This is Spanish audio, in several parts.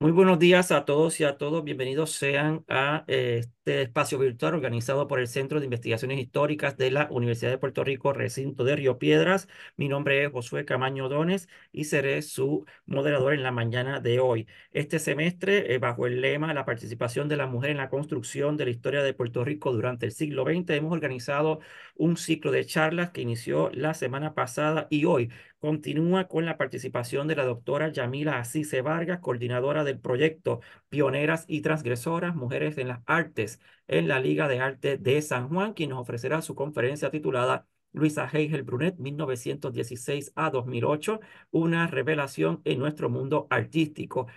Muy buenos días a todos y a todos. Bienvenidos sean a eh, este espacio virtual organizado por el Centro de Investigaciones Históricas de la Universidad de Puerto Rico, recinto de Río Piedras. Mi nombre es Josué Camaño Dones y seré su moderador en la mañana de hoy. Este semestre, eh, bajo el lema La participación de la mujer en la construcción de la historia de Puerto Rico durante el siglo XX, hemos organizado un ciclo de charlas que inició la semana pasada y hoy Continúa con la participación de la doctora Yamila Asise Vargas, coordinadora del proyecto Pioneras y Transgresoras Mujeres en las Artes en la Liga de Arte de San Juan, quien nos ofrecerá su conferencia titulada Luisa Heigel Brunet, 1916 a 2008, una revelación en nuestro mundo artístico.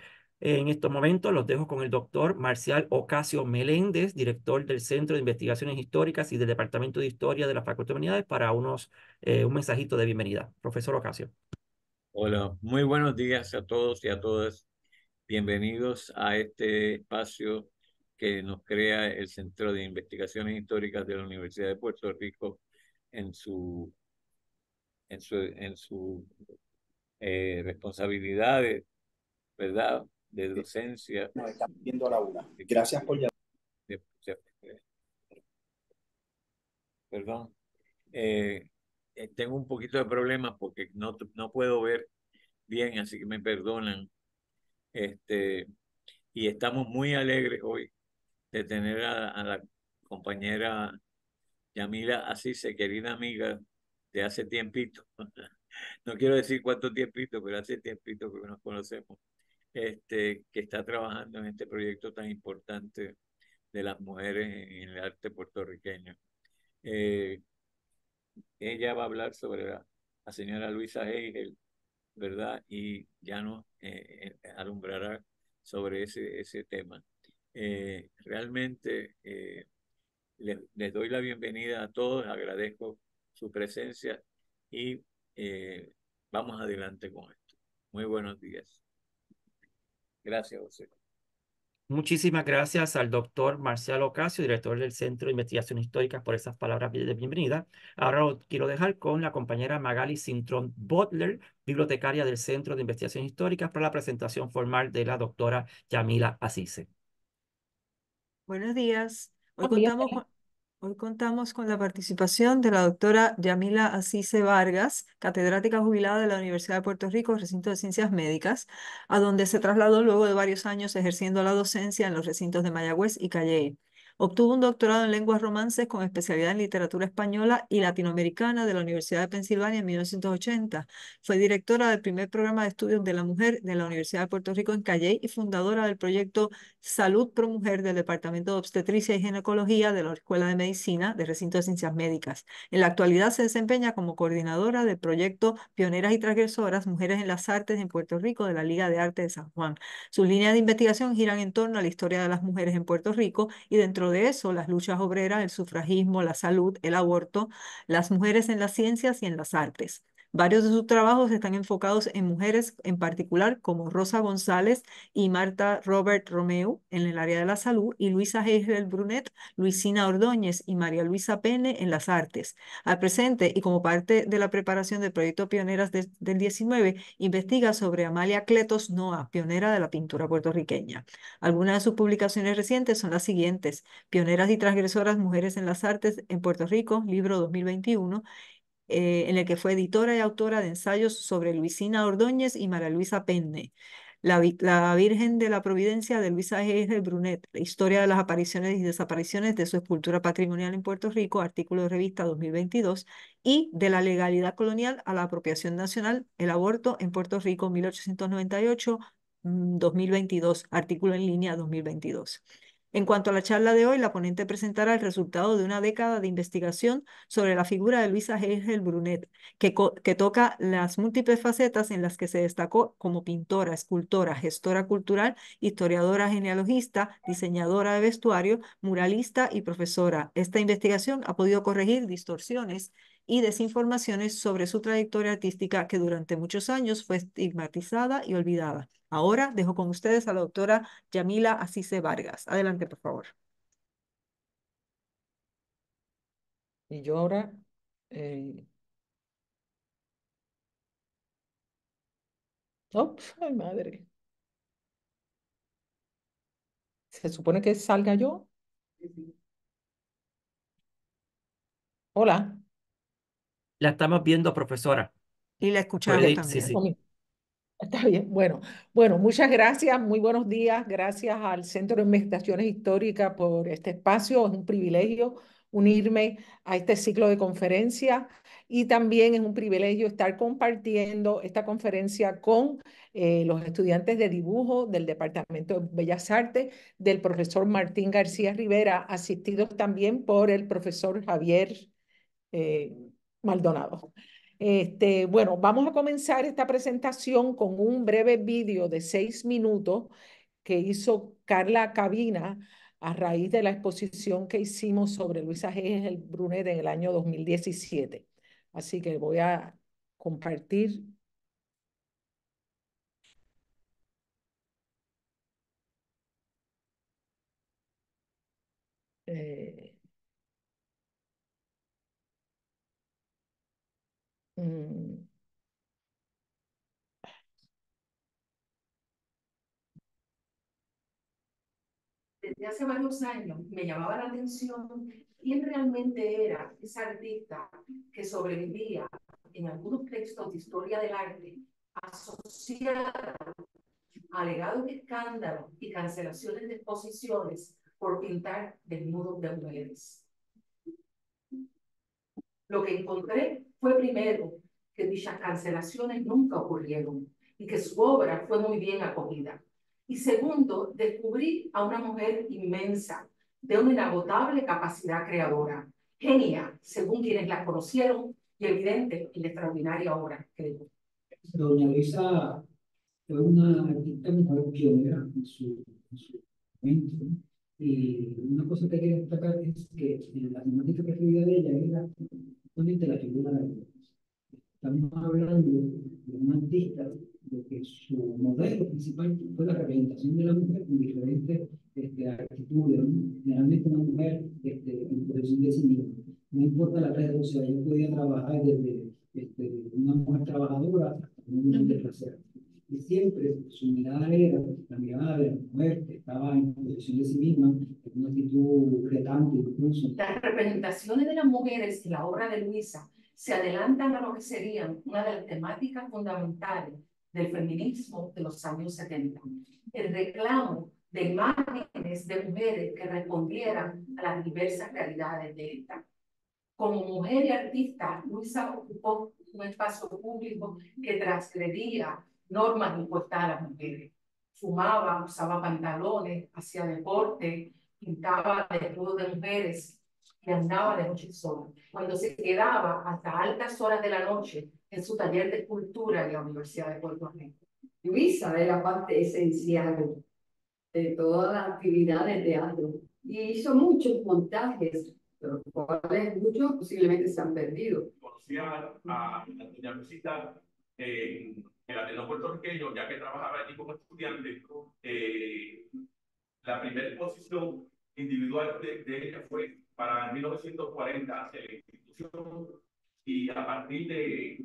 En estos momentos los dejo con el doctor Marcial Ocasio Meléndez, director del Centro de Investigaciones Históricas y del Departamento de Historia de la Facultad de Humanidades, para unos, eh, un mensajito de bienvenida. Profesor Ocasio. Hola, muy buenos días a todos y a todas. Bienvenidos a este espacio que nos crea el Centro de Investigaciones Históricas de la Universidad de Puerto Rico en su, en su, en su eh, ¿verdad? de docencia. No, están viendo a la una. Gracias por llamar. Perdón. Eh, eh, tengo un poquito de problemas porque no, puedo ver bien, así que me perdonan. Este, y estamos muy alegres hoy de tener a, la compañera Yamila Asise, querida amiga de hace tiempito. No quiero decir cuánto tiempito, pero hace tiempito que nos conocemos este, que está trabajando en este proyecto tan importante de las mujeres en, el arte puertorriqueño. Eh, ella va a hablar sobre la, señora Luisa Hegel, ¿verdad? Y ya nos eh, eh, alumbrará sobre ese, ese tema. realmente les, les, doy la bienvenida a todos, agradezco su presencia y vamos adelante con esto. Muy buenos días. Gracias, José. Muchísimas gracias al doctor Marcial Ocasio, director del Centro de Investigación Históricas, por esas palabras de bienvenida. Ahora lo quiero dejar con la compañera Magali Sintrón Butler, bibliotecaria del Centro de Investigación Históricas, para la presentación formal de la doctora Yamila Asise. Buenos días. Hoy contamos días. Hoy contamos con la participación de la doctora Yamila Asise Vargas, catedrática jubilada de la Universidad de Puerto Rico, recinto de Ciencias Médicas, a donde se trasladó luego de varios años ejerciendo la docencia en los recintos de Mayagüez y Calley. Obtuvo un doctorado en lenguas romances con especialidad en literatura española y latinoamericana de la Universidad de Pensilvania en 1980. Fue directora del primer programa de estudios de la mujer de la Universidad de Puerto Rico en Calle y fundadora del proyecto Salud Pro Mujer del Departamento de Obstetricia y Ginecología de la Escuela de Medicina de Recinto de Ciencias Médicas. En la actualidad se desempeña como coordinadora del proyecto Pioneras y Transgresoras Mujeres en las Artes en Puerto Rico de la Liga de Arte de San Juan. Sus líneas de investigación giran en torno a la historia de las mujeres en Puerto Rico y dentro eso, las luchas obreras, el sufragismo, la salud, el aborto, las mujeres en las ciencias y en las artes. Varios de sus trabajos están enfocados en mujeres, en particular como Rosa González y Marta Robert Romeo en el área de la salud y Luisa Hegel Brunet, Luisina Ordóñez y María Luisa Pene en las artes. Al presente y como parte de la preparación del proyecto Pioneras del 19, investiga sobre Amalia Cletos Noa, pionera de la pintura puertorriqueña. Algunas de sus publicaciones recientes son las siguientes: Pioneras y transgresoras mujeres en las artes en Puerto Rico, libro 2021, eh, en el que fue editora y autora de ensayos sobre Luisina Ordóñez y María Luisa Penne. La, la, Virgen de la Providencia de Luisa G. Brunet, Historia de las apariciones y desapariciones de su escultura patrimonial en Puerto Rico, artículo de revista 2022, y de la legalidad colonial a la apropiación nacional, el aborto en Puerto Rico 1898-2022, mm, artículo en línea 2022. En cuanto a la charla de hoy, la ponente presentará el resultado de una década de investigación sobre la figura de Luisa Hegel Brunet, que, que toca las múltiples facetas en las que se destacó como pintora, escultora, gestora cultural, historiadora genealogista, diseñadora de vestuario, muralista y profesora. Esta investigación ha podido corregir distorsiones y desinformaciones sobre su trayectoria artística que durante muchos años fue estigmatizada y olvidada. Ahora dejo con ustedes a la doctora Yamila Asise Vargas. Adelante, por favor. Y yo ahora... Eh... ¡Ay, madre! ¿Se supone que salga yo? Hola la estamos viendo, profesora. Y la escuchamos también. Está bien, bueno, bueno, muchas gracias, muy buenos días, gracias al Centro de Investigaciones Históricas por este espacio, es un privilegio unirme a este ciclo de conferencias y también es un privilegio estar compartiendo esta conferencia con eh, los estudiantes de dibujo del Departamento de Bellas Artes del profesor Martín García Rivera, asistidos también por el profesor Javier eh, Maldonado. Este, bueno, vamos a comenzar esta presentación con un breve vídeo de seis minutos que hizo Carla Cabina a raíz de la exposición que hicimos sobre Luisa el Brunet en el año 2017. Así que voy a compartir eh, Mm. Desde hace varios años me llamaba la atención quién realmente era esa artista que sobrevivía en algunos textos de historia del arte asociada a legados de escándalos y cancelaciones de exposiciones por pintar desnudos de mujeres. Lo que encontré fue primero que dichas cancelaciones nunca ocurrieron y que su obra fue muy bien acogida. Y segundo, descubrí a una mujer inmensa, de una inagotable capacidad creadora, genia, según quienes la conocieron, y evidente en la extraordinaria obra que Doña Luisa fue una artista muy pionera en su, su momento. Y una cosa que quiero destacar es que eh, la temática preferida de ella era la figura de Estamos hablando de un artista de que su modelo principal fue la representación de la mujer con diferentes este, actitudes, generalmente una mujer este, en posición de sí No importa la red o sea, yo podía trabajar desde este, una mujer trabajadora hasta una mujer placer siempre su mirada era, la mirada de la mujer estaba en posición de sí misma, en una actitud cretante incluso. Las representaciones de las mujeres y la obra de Luisa se adelantan a lo que serían una de las temáticas fundamentales del feminismo de los años 70, el reclamo de imágenes de mujeres que respondieran a las diversas realidades de esta. Como mujer y artista, Luisa ocupó un espacio público que transgredía normas impuestas a las mujeres. Fumaba, usaba pantalones, hacía deporte, pintaba desnudos de mujeres y andaba de noche sola. Cuando se quedaba hasta altas horas de la noche en su taller de escultura en la Universidad de Puerto Rico. Luisa era parte esencial de todas las actividades de teatro y hizo muchos montajes, los cuales muchos posiblemente se han perdido. Conocía a el Ateneo Puertorriqueño, ya que trabajaba allí como estudiante, eh, la primera exposición individual de, ella fue para 1940 hacia la institución y a partir de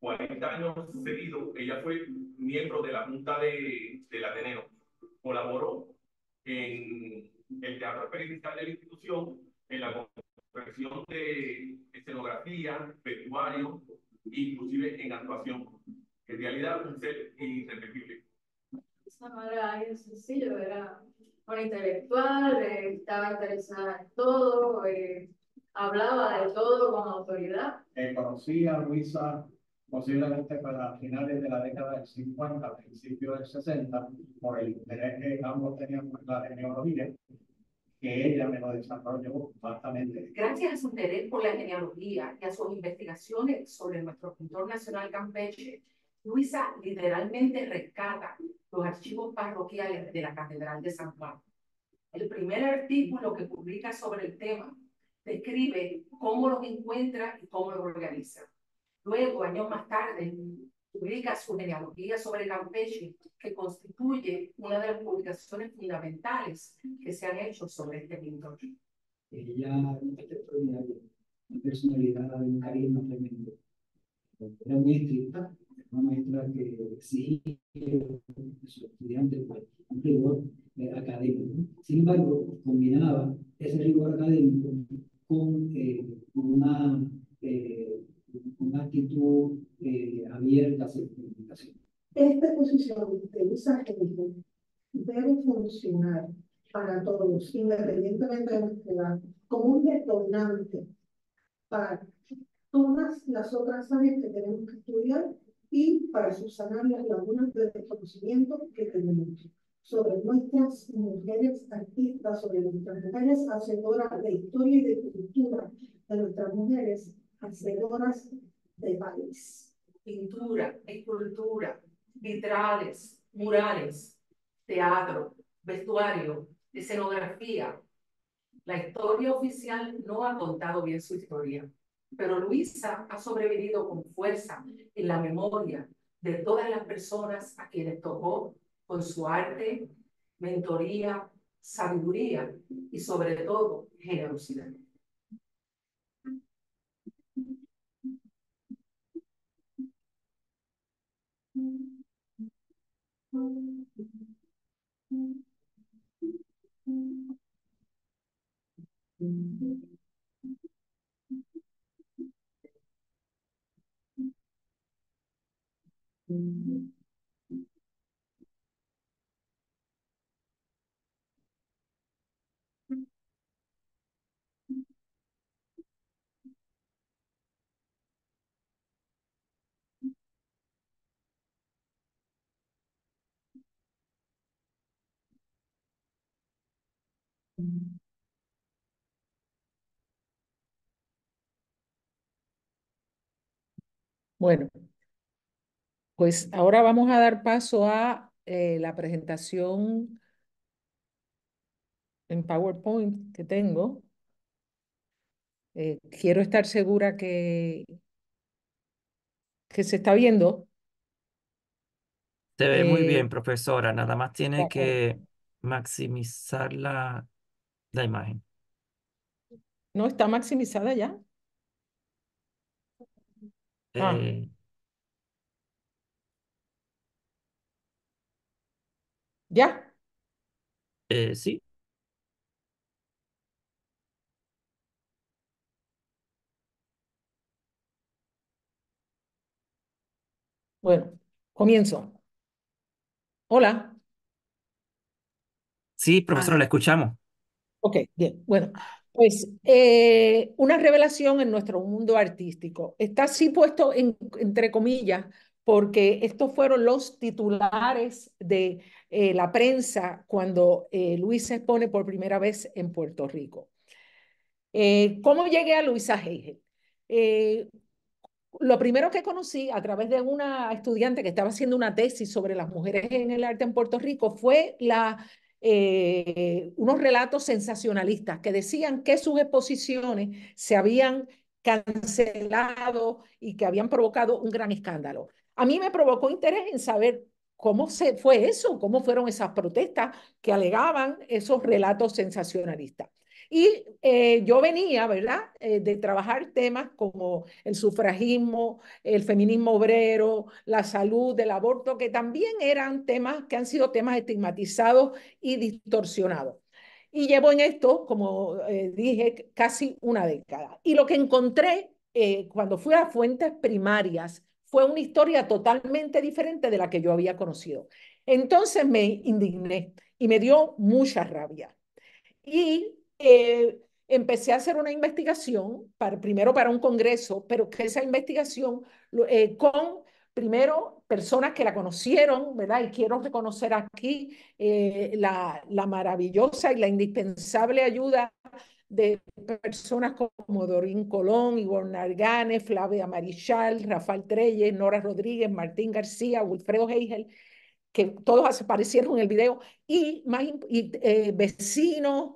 40 años seguidos, ella fue miembro de la Junta de, del Ateneo. Colaboró en el Teatro Experimental de la institución, en la confección de escenografía, vestuario, inclusive en actuación realidad un ser irrepetible. Esa no era sencillo, era una intelectual, eh, estaba interesada en todo, eh, hablaba de todo con autoridad. Eh, conocí a Luisa posiblemente para finales de la década del 50, principios del 60, por el interés que ambos tenían por la genealogía, que ella me lo desarrolló bastante. Gracias a su interés por la genealogía y a sus investigaciones sobre nuestro pintor nacional Campeche, Luisa literalmente rescata los archivos parroquiales de la Catedral de San Juan. El primer artículo que publica sobre el tema describe cómo los encuentra y cómo los organiza. Luego, años más tarde, publica su genealogía sobre Campeche, que constituye una de las publicaciones fundamentales que se han hecho sobre este pintor. Ella un extraordinaria, una personalidad, un carisma tremendo. Era muy distinta una maestra que sí, su estudiante, pues, un rigor eh, académico. Sin embargo, combinaba ese rigor académico con, eh, una, eh, una actitud abierta hacia la Esta posición de usaje debe funcionar para todos, independientemente de nuestra edad, como un detonante para todas las otras áreas que tenemos que estudiar y para subsanar las lagunas de reconocimiento que tenemos sobre nuestras mujeres artistas, sobre nuestras mujeres hacedoras de historia y de cultura, de nuestras mujeres hacedoras de país. Pintura, escultura, vitrales, murales, teatro, vestuario, escenografía. La historia oficial no ha contado bien su historia. Pero Luisa ha sobrevivido con fuerza en la memoria de todas las personas a quienes tocó con su arte, mentoría, sabiduría y sobre todo generosidad. Bueno, pues ahora vamos a dar paso a eh, la presentación en PowerPoint que tengo. Eh, quiero estar segura que, que se está viendo. Te ve muy eh, bien, profesora. Nada más tiene que maximizar la, la imagen. ¿No está maximizada ya? Ah. ¿Ya? Eh, sí, Bueno, comienzo. Hola. sí, profesor, ah. la escuchamos. ok, bien. Bueno, pues eh, una revelación en nuestro mundo artístico. Está así puesto entre comillas porque estos fueron los titulares de eh, la prensa cuando eh, Luis se expone por primera vez en Puerto Rico. Eh, ¿Cómo llegué a Luisa Hegel? lo primero que conocí a través de una estudiante que estaba haciendo una tesis sobre las mujeres en el arte en Puerto Rico fue unos relatos sensacionalistas que decían que sus exposiciones se habían cancelado y que habían provocado un gran escándalo. A mí me provocó interés en saber ¿Cómo se fue eso? ¿Cómo fueron esas protestas que alegaban esos relatos sensacionalistas? Y eh, yo venía, ¿verdad?, eh, de trabajar temas como el sufragismo, el feminismo obrero, la salud, el aborto, que también eran temas que han sido temas estigmatizados y distorsionados. Y llevo en esto, como eh, dije, casi una década. Y lo que encontré cuando fui a fuentes primarias fue una historia totalmente diferente de la que yo había conocido. Entonces me indigné y me dio mucha rabia. Y eh, empecé a hacer una investigación, para, primero para un congreso, pero que esa investigación eh, con, primero, personas que la conocieron, ¿verdad? Y quiero reconocer aquí eh, la, la, maravillosa y la indispensable ayuda de personas como Dorín Colón, Igor Narganes, Flavia Marichal, Rafael Treyes, Nora Rodríguez, Martín García, Wilfredo Heigel, que todos aparecieron en el video, y, más, y, eh, vecinos,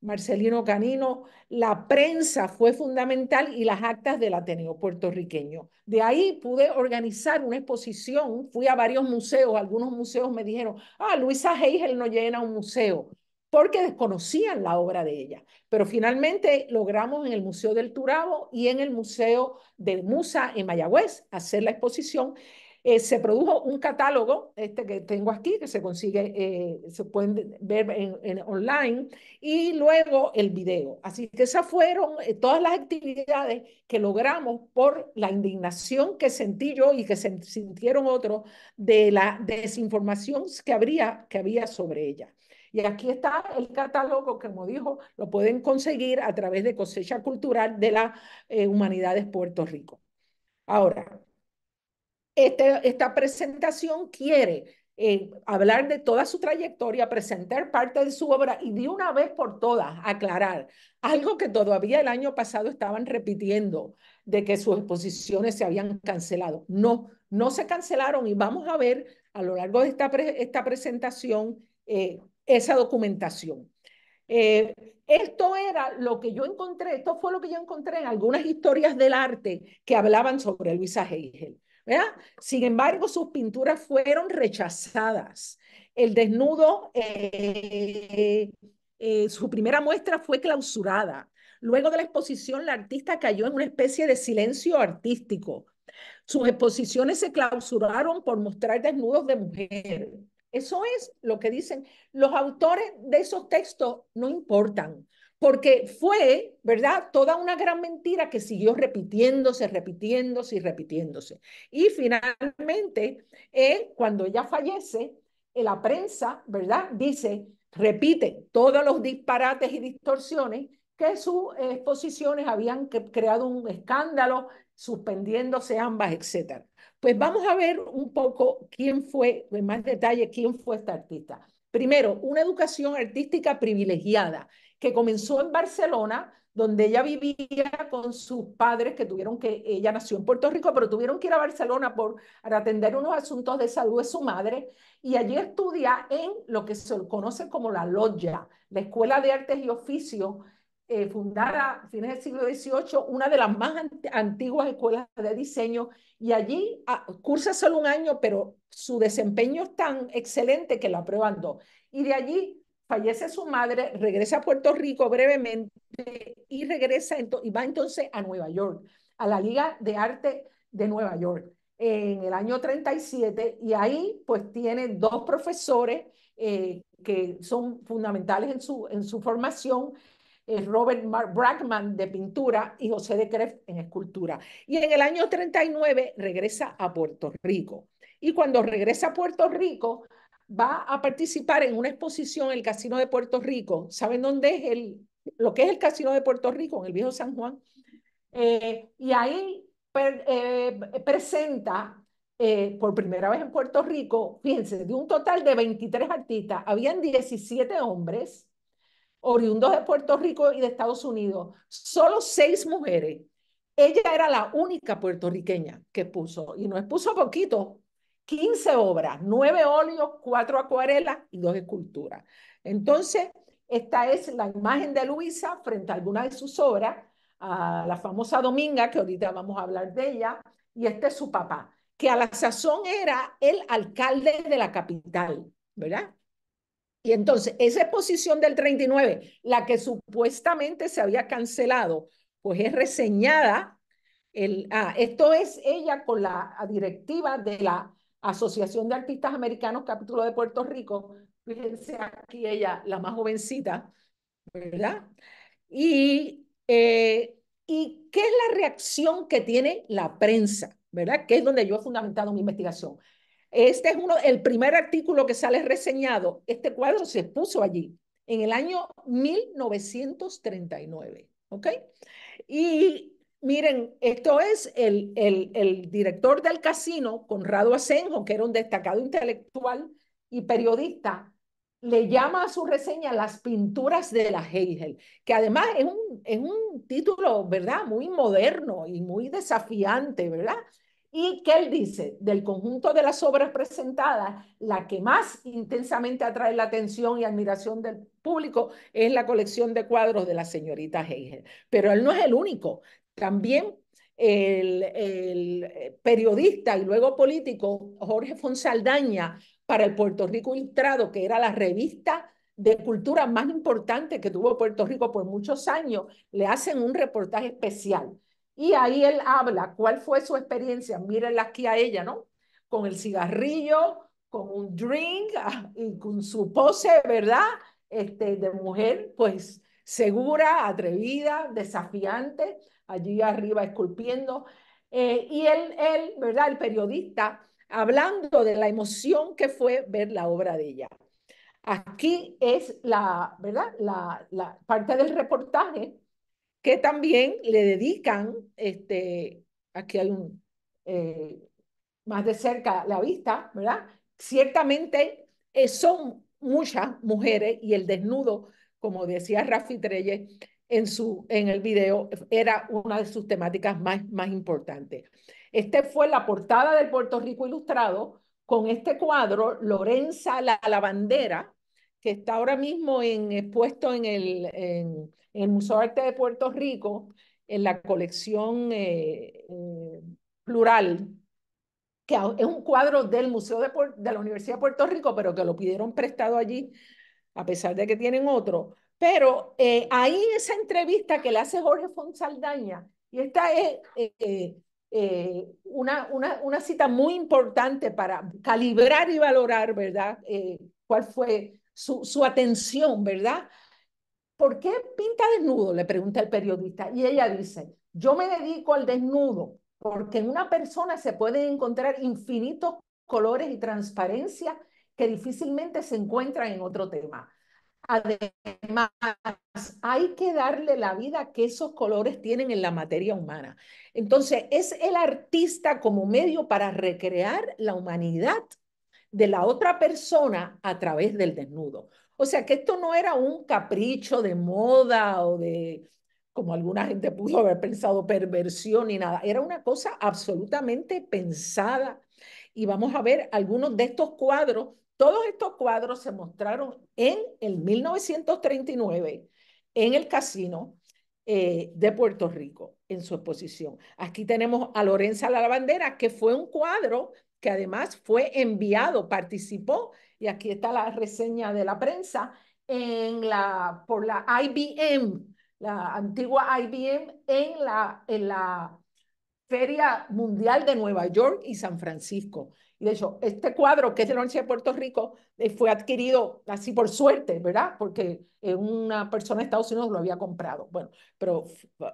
Marcelino Canino, la prensa fue fundamental y las actas del Ateneo puertorriqueño. De ahí pude organizar una exposición, fui a varios museos, algunos museos me dijeron, ah, Luisa Heigel no llena un museo porque desconocían la obra de ella. Pero finalmente logramos en el Museo del Turabo y en el Museo del Musa en Mayagüez hacer la exposición. Eh, se produjo un catálogo, este que tengo aquí, que se consigue, eh, se pueden ver en, online, y luego el video. Así que esas fueron eh, todas las actividades que logramos por la indignación que sentí yo y que sintieron otros de la desinformación que, habría, que había sobre ella. Y aquí está el catálogo, que como dijo, lo pueden conseguir a través de Cosecha Cultural de las eh, Humanidades Puerto Rico. Ahora, este, esta presentación quiere eh, hablar de toda su trayectoria, presentar parte de su obra y de una vez por todas aclarar algo que todavía el año pasado estaban repitiendo, de que sus exposiciones se habían cancelado. No, no se cancelaron y vamos a ver a lo largo de esta, esta presentación eh, esa documentación. Eh, esto era lo que yo encontré, esto fue lo que yo encontré en algunas historias del arte que hablaban sobre Luisa Hegel. Sin embargo, sus pinturas fueron rechazadas. El desnudo, eh, eh, su primera muestra fue clausurada. Luego de la exposición, la artista cayó en una especie de silencio artístico. Sus exposiciones se clausuraron por mostrar desnudos de mujer. Eso es lo que dicen. Los autores de esos textos no importan, porque fue, ¿verdad? Toda una gran mentira que siguió repitiéndose, repitiéndose y repitiéndose. Y finalmente, cuando ella fallece, la prensa, ¿verdad? Dice, repite todos los disparates y distorsiones que sus exposiciones habían creado un escándalo, suspendiéndose ambas, etcétera. Pues vamos a ver un poco quién fue, en más detalle, quién fue esta artista. Primero, una educación artística privilegiada que comenzó en Barcelona, donde ella vivía con sus padres que tuvieron que, ella nació en Puerto Rico, pero tuvieron que ir a Barcelona por, para atender unos asuntos de salud de su madre, y allí estudia en lo que se conoce como la Loggia, la Escuela de Artes y Oficios, eh, fundada a fines del siglo XVIII una de las más antiguas escuelas de diseño y allí ah, cursa solo un año, pero su desempeño es tan excelente que lo aprueban dos. Y de allí fallece su madre, regresa a Puerto Rico brevemente y regresa y va entonces a Nueva York, a la Liga de Arte de Nueva York en el año 37 y ahí pues tiene dos profesores eh, que son fundamentales en su, en su formación, eh, Robert Brackman de pintura y José de Kreft en escultura. Y en el año 39 regresa a Puerto Rico. Y cuando regresa a Puerto Rico, va a participar en una exposición en el Casino de Puerto Rico. ¿Saben dónde es el, lo que es el Casino de Puerto Rico? En el viejo San Juan. Eh, y ahí eh, presenta por primera vez en Puerto Rico, fíjense, de un total de 23 artistas, habían 17 hombres oriundos de Puerto Rico y de Estados Unidos, solo seis mujeres. Ella era la única puertorriqueña que puso y no expuso poquito, 15 obras, 9 óleos, 4 acuarelas y 2 esculturas. Entonces, esta es la imagen de Luisa frente a alguna de sus obras, a la famosa Dominga, que ahorita vamos a hablar de ella, y este es su papá, que a la sazón era el alcalde de la capital, ¿verdad? Y entonces, esa exposición del 39, la que supuestamente se había cancelado, pues es reseñada. Ah, esto es ella con la directiva de la Asociación de Artistas Americanos, capítulo de Puerto Rico. Fíjense aquí ella, la más jovencita, ¿verdad? Y, eh, ¿y qué es la reacción que tiene la prensa? ¿Verdad? Que es donde yo he fundamentado mi investigación. Este es uno, el primer artículo que sale reseñado. Este cuadro se expuso allí en el año 1939. ¿Ok? Y miren, esto es el, el, director del casino, Conrado Asenjo, que era un destacado intelectual y periodista, le llama a su reseña Las pinturas de la Hegel, que además es un, es un título, ¿verdad? Muy moderno y muy desafiante, ¿verdad? Y que él dice, del conjunto de las obras presentadas, la que más intensamente atrae la atención y admiración del público es la colección de cuadros de la señorita Hegel. Pero él no es el único. También el, periodista y luego político Jorge Fonsaldaña para el Puerto Rico Ilustrado, que era la revista de cultura más importante que tuvo Puerto Rico por muchos años, le hacen un reportaje especial y ahí él habla cuál fue su experiencia, mírenla aquí a ella, ¿no? Con el cigarrillo, con un drink ah, y con su pose, ¿verdad? Este, de mujer, pues segura, atrevida, desafiante, allí arriba esculpiendo. Eh, y él, él, ¿verdad? El periodista, hablando de la emoción que fue ver la obra de ella. Aquí es la, ¿verdad? La, la parte del reportaje que también le dedican, este, aquí hay eh, más de cerca la vista, ¿verdad? Ciertamente eh, son muchas mujeres y el desnudo, como decía Rafi Treyes en, su, en el video, era una de sus temáticas más, más importantes. Este fue la portada del Puerto Rico Ilustrado con este cuadro, Lorenza la bandera que está ahora mismo expuesto en el, el Museo de Arte de Puerto Rico, en la colección eh, eh, plural, que es un cuadro del Museo de, la Universidad de Puerto Rico, pero que lo pidieron prestado allí, a pesar de que tienen otro. Pero eh, ahí esa entrevista que le hace Jorge Fonsaldaña, y esta es eh, una, una, una, cita muy importante para calibrar y valorar, ¿verdad? ¿Cuál fue su, atención, ¿verdad? ¿Por qué pinta desnudo? Le pregunta el periodista. Y ella dice, yo me dedico al desnudo porque en una persona se pueden encontrar infinitos colores y transparencia que difícilmente se encuentran en otro tema. Además, hay que darle la vida que esos colores tienen en la materia humana. Entonces, es el artista como medio para recrear la humanidad de la otra persona a través del desnudo. O sea que esto no era un capricho de moda o de, como alguna gente pudo haber pensado, perversión ni nada. Era una cosa absolutamente pensada. Y vamos a ver algunos de estos cuadros. Todos estos cuadros se mostraron en el 1939 en el casino eh, de Puerto Rico en su exposición. Aquí tenemos a Lorenza la Bandera, que fue un cuadro que además fue enviado, participó, y aquí está la reseña de la prensa, en la, por la IBM, la antigua IBM, en la, en la Feria Mundial de Nueva York y San Francisco. Y de hecho, este cuadro que es de la Universidad de Puerto Rico eh, fue adquirido así por suerte, ¿verdad? Porque eh, una persona de Estados Unidos lo había comprado. Bueno, pero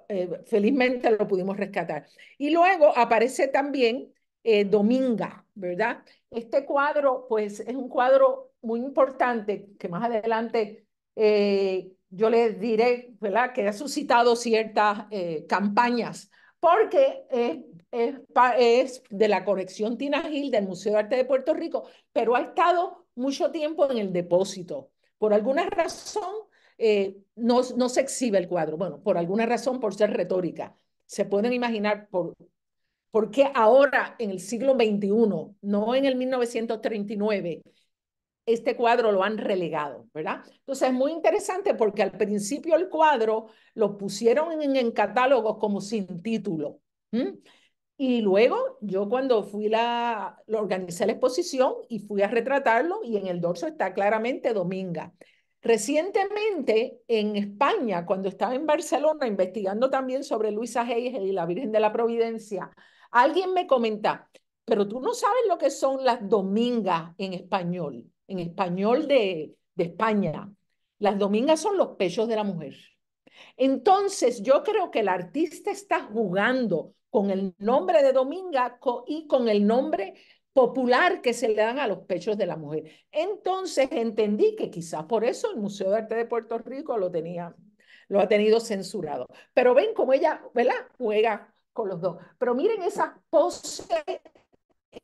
eh, felizmente lo pudimos rescatar. Y luego aparece también eh, dominga, ¿verdad? Este cuadro, pues, es un cuadro muy importante que más adelante eh, yo les diré, ¿verdad?, que ha suscitado ciertas eh, campañas, porque es, de la colección Tina Gil del Museo de Arte de Puerto Rico, pero ha estado mucho tiempo en el depósito. Por alguna razón, no, no se exhibe el cuadro. Bueno, por alguna razón, por ser retórica se pueden imaginar por porque ahora en el siglo XXI, no en el 1939, este cuadro lo han relegado, ¿verdad? Entonces es muy interesante porque al principio el cuadro lo pusieron en, catálogos como sin título. Y luego yo cuando fui la, lo organicé la exposición y fui a retratarlo y en el dorso está claramente Dominga. Recientemente en España, cuando estaba en Barcelona investigando también sobre Luisa Hegel y la Virgen de la Providencia, Alguien me comenta, pero tú no sabes lo que son las domingas en español, en español de, España. Las domingas son los pechos de la mujer. Entonces, yo creo que el artista está jugando con el nombre de Dominga y con el nombre popular que se le dan a los pechos de la mujer. Entonces entendí que quizás por eso el Museo de Arte de Puerto Rico lo tenía, lo ha tenido censurado. Pero ven cómo ella, ¿verdad? Juega con los dos. Pero miren esas poses,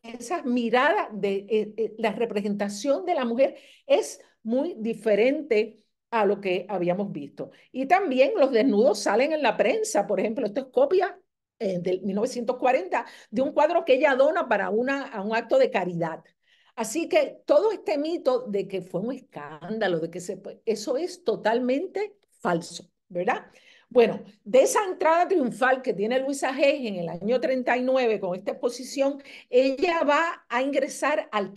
esas miradas de eh, eh, la representación de la mujer es muy diferente a lo que habíamos visto. Y también los desnudos salen en la prensa, por ejemplo, esto es copia eh, del 1940 de un cuadro que ella dona para una, a un acto de caridad. Así que todo este mito de que fue un escándalo, de que se, eso es totalmente falso, ¿verdad? Bueno, de esa entrada triunfal que tiene Luisa Hegel en el año 39 con esta exposición, ella va a ingresar al,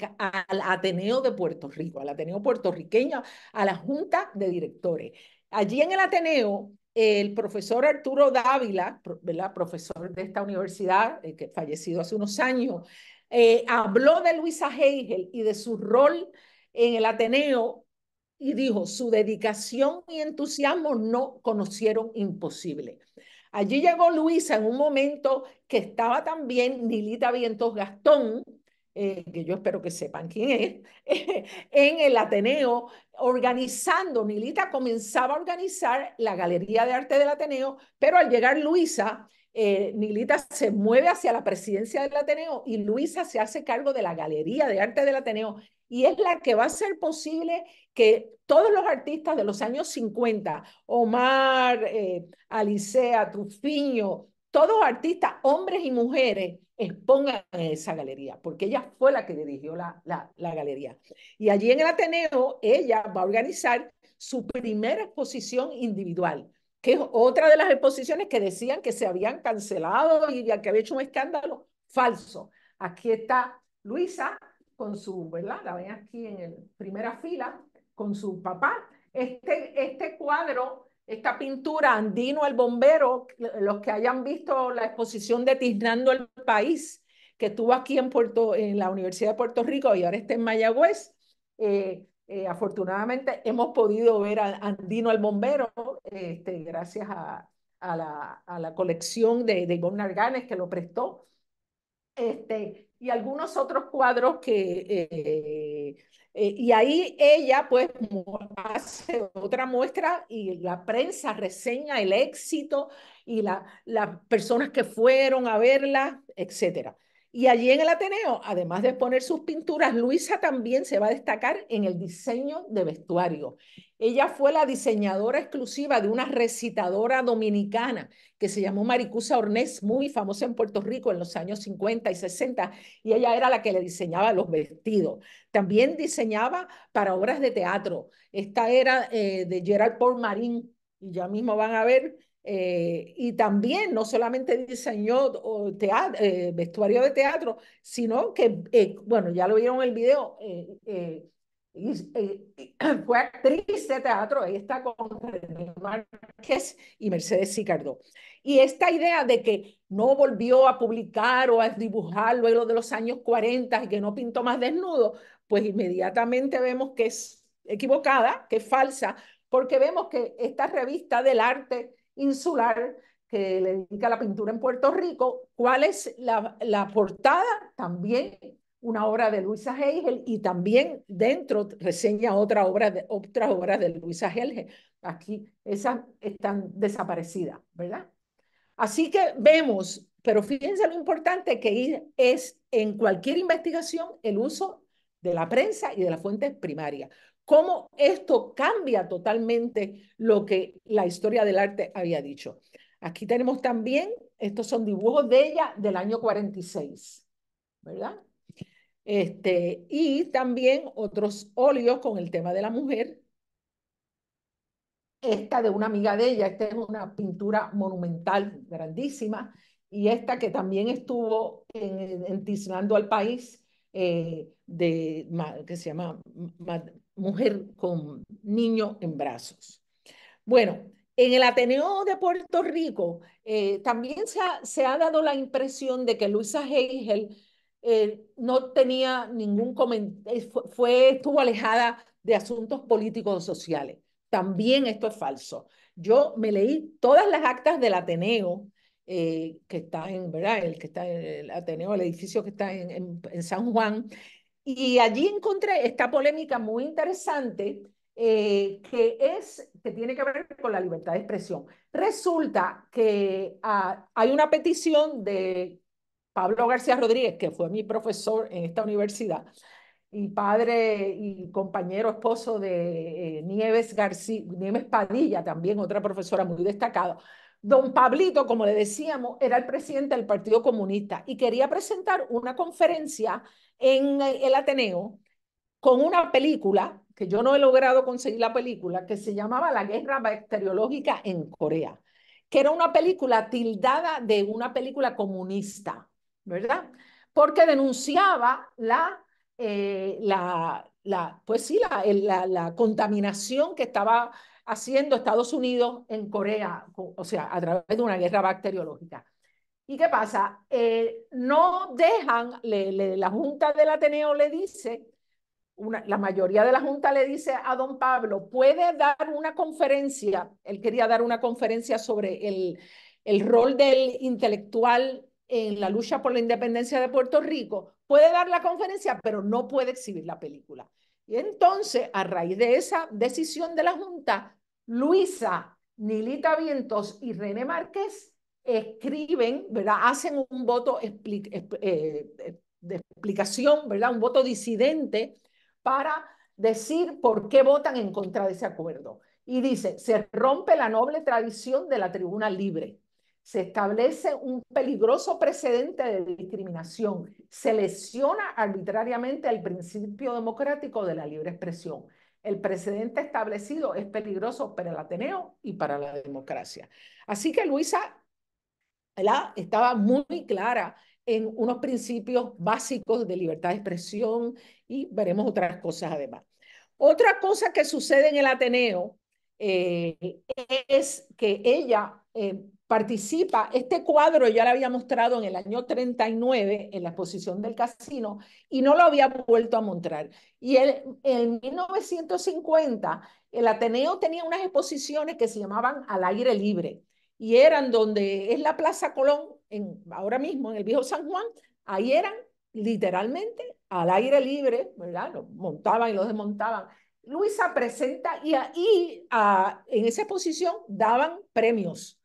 Ateneo de Puerto Rico, al Ateneo puertorriqueño, a la Junta de Directores. Allí en el Ateneo, el profesor Arturo Dávila, profesor de esta universidad, eh, que fallecido hace unos años, eh, habló de Luisa Hegel y de su rol en el Ateneo y dijo, su dedicación y entusiasmo no conocieron imposible. Allí llegó Luisa en un momento que estaba también Nilita Vientos Gastón, eh, que yo espero que sepan quién es, en el Ateneo, organizando, Nilita comenzaba a organizar la Galería de Arte del Ateneo, pero al llegar Luisa, eh, Nilita se mueve hacia la presidencia del Ateneo y Luisa se hace cargo de la Galería de Arte del Ateneo y es la que va a ser posible que todos los artistas de los años 50, Omar, eh, Alicea, Tufiño, todos artistas, hombres y mujeres, expongan en esa galería, porque ella fue la que dirigió la galería. Y allí en el Ateneo, ella va a organizar su primera exposición individual que es otra de las exposiciones que decían que se habían cancelado y que había hecho un escándalo falso. Aquí está Luisa con su, ¿verdad? La ven aquí en el, primera fila, con su papá. Este, este cuadro, esta pintura, Andino el Bombero, los que hayan visto la exposición de Tiznando el País, que estuvo aquí en, Puerto, la Universidad de Puerto Rico y ahora está en Mayagüez, eh, eh, afortunadamente hemos podido ver a Andino al bombero, este, gracias a, a, la, a, la, colección de, de Ivonne que lo prestó, este, y algunos otros cuadros que... Eh, eh, y ahí ella pues hace otra muestra y la prensa reseña el éxito y la, las personas que fueron a verla, etcétera. Y allí en el Ateneo, además de exponer sus pinturas, Luisa también se va a destacar en el diseño de vestuario. Ella fue la diseñadora exclusiva de una recitadora dominicana que se llamó Maricusa Ornés, muy famosa en Puerto Rico en los años 50 y 60, y ella era la que le diseñaba los vestidos. También diseñaba para obras de teatro. Esta era eh, de Gerald Paul Marín, y ya mismo van a ver eh, y también no solamente diseñó eh, vestuario de teatro, sino que, eh, bueno, ya lo vieron en el video, fue actriz de teatro, ahí está con René Márquez y Mercedes Sicardo. Y esta idea de que no volvió a publicar o a dibujar luego de los años 40 y que no pintó más desnudo, pues inmediatamente vemos que es equivocada, que es falsa, porque vemos que esta revista del arte insular que le dedica la pintura en Puerto Rico, cuál es la, portada, también una obra de Luisa Hegel y también dentro reseña otra obra de, de Luisa Hegel. Aquí esas están desaparecidas, ¿verdad? Así que vemos, pero fíjense lo importante que es en cualquier investigación el uso de la prensa y de las fuentes primarias cómo esto cambia totalmente lo que la historia del arte había dicho. Aquí tenemos también, estos son dibujos de ella del año 46, ¿verdad? Este, y también otros óleos con el tema de la mujer. Esta de una amiga de ella, esta es una pintura monumental, grandísima, y esta que también estuvo en, al país, eh, de, que se llama mujer con niño en brazos. Bueno, en el Ateneo de Puerto Rico eh, también se ha, dado la impresión de que Luisa Hegel eh, no tenía ningún comentario, eh, fue, estuvo alejada de asuntos políticos o sociales. También esto es falso. Yo me leí todas las actas del Ateneo, que está en, ¿verdad? El que está el Ateneo, el edificio que está en San Juan, y allí encontré esta polémica muy interesante eh, que, es, que tiene que ver con la libertad de expresión. Resulta que ah, hay una petición de Pablo García Rodríguez, que fue mi profesor en esta universidad, y padre y compañero esposo de eh, Nieves García, Nieves Padilla, también otra profesora muy destacada, Don Pablito, como le decíamos, era el presidente del Partido Comunista y quería presentar una conferencia en eh, el Ateneo con una película, que yo no he logrado conseguir la película, que se llamaba La Guerra Bacteriológica en Corea, que era una película tildada de una película comunista, ¿verdad? Porque denunciaba la, eh, la, pues sí, la, la contaminación que estaba haciendo Estados Unidos en Corea, o sea, a través de una guerra bacteriológica. ¿Y qué pasa? Eh, no dejan, la Junta del Ateneo le dice, una, la mayoría de la Junta le dice a don Pablo, puede dar una conferencia, él quería dar una conferencia sobre el, el rol del intelectual en la lucha por la independencia de Puerto Rico, puede dar la conferencia, pero no puede exhibir la película. Y entonces, a raíz de esa decisión de la Junta, Luisa, Nilita Vientos y René Márquez escriben, ¿verdad? Hacen un voto eh, eh, de explicación, ¿verdad? Un voto disidente para decir por qué votan en contra de ese acuerdo. Y dice, se rompe la noble tradición de la tribuna libre, se establece un peligroso precedente de discriminación, se lesiona arbitrariamente el principio democrático de la libre expresión. El precedente establecido es peligroso para el Ateneo y para la democracia. Así que Luisa estaba muy clara en unos principios básicos de libertad de expresión y veremos otras cosas además. Otra cosa que sucede en el Ateneo eh, es que ella eh, participa, este cuadro ya lo había mostrado en el año 39 en la exposición del casino y no lo había vuelto a mostrar. Y el en 1950 el Ateneo tenía unas exposiciones que se llamaban al aire libre y eran donde es la Plaza Colón, en, ahora mismo en el viejo San Juan, ahí eran literalmente al aire libre, ¿verdad? lo montaban y los desmontaban Luisa presenta y ahí ah, en esa exposición daban premios.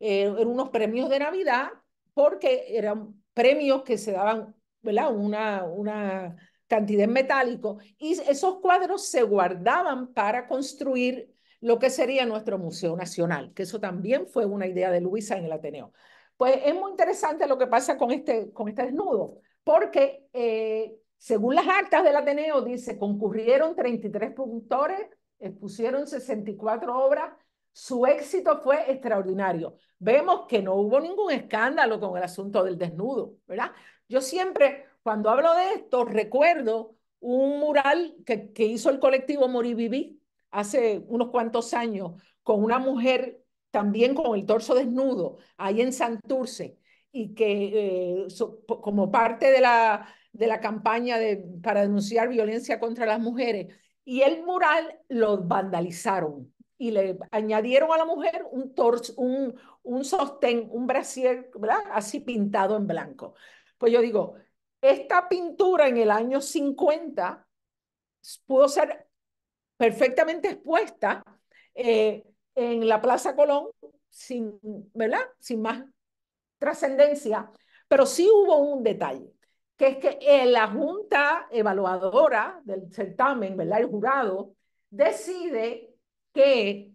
Eh, eran unos premios de Navidad porque eran premios que se daban, ¿verdad? Una, una cantidad en metálico y esos cuadros se guardaban para construir lo que sería nuestro Museo Nacional, que eso también fue una idea de Luisa en el Ateneo. Pues es muy interesante lo que pasa con este, con este desnudo, porque eh, según las actas del Ateneo, dice, concurrieron 33 productores, expusieron 64 obras, su éxito fue extraordinario. Vemos que no hubo ningún escándalo con el asunto del desnudo, ¿verdad? Yo siempre, cuando hablo de esto, recuerdo un mural que, que hizo el colectivo Moribibi hace unos cuantos años con una mujer también con el torso desnudo, ahí en Santurce y que eh, como parte de la, de la campaña de, para denunciar violencia contra las mujeres. Y el mural lo vandalizaron y le añadieron a la mujer un, un, un sostén, un brasier, ¿verdad? Así pintado en blanco. Pues yo digo, esta pintura en el año 50 pudo ser perfectamente expuesta eh, en la Plaza Colón sin, ¿verdad? Sin más trascendencia, pero sí hubo un detalle, que es que eh, la junta evaluadora del certamen, ¿verdad? El jurado decide que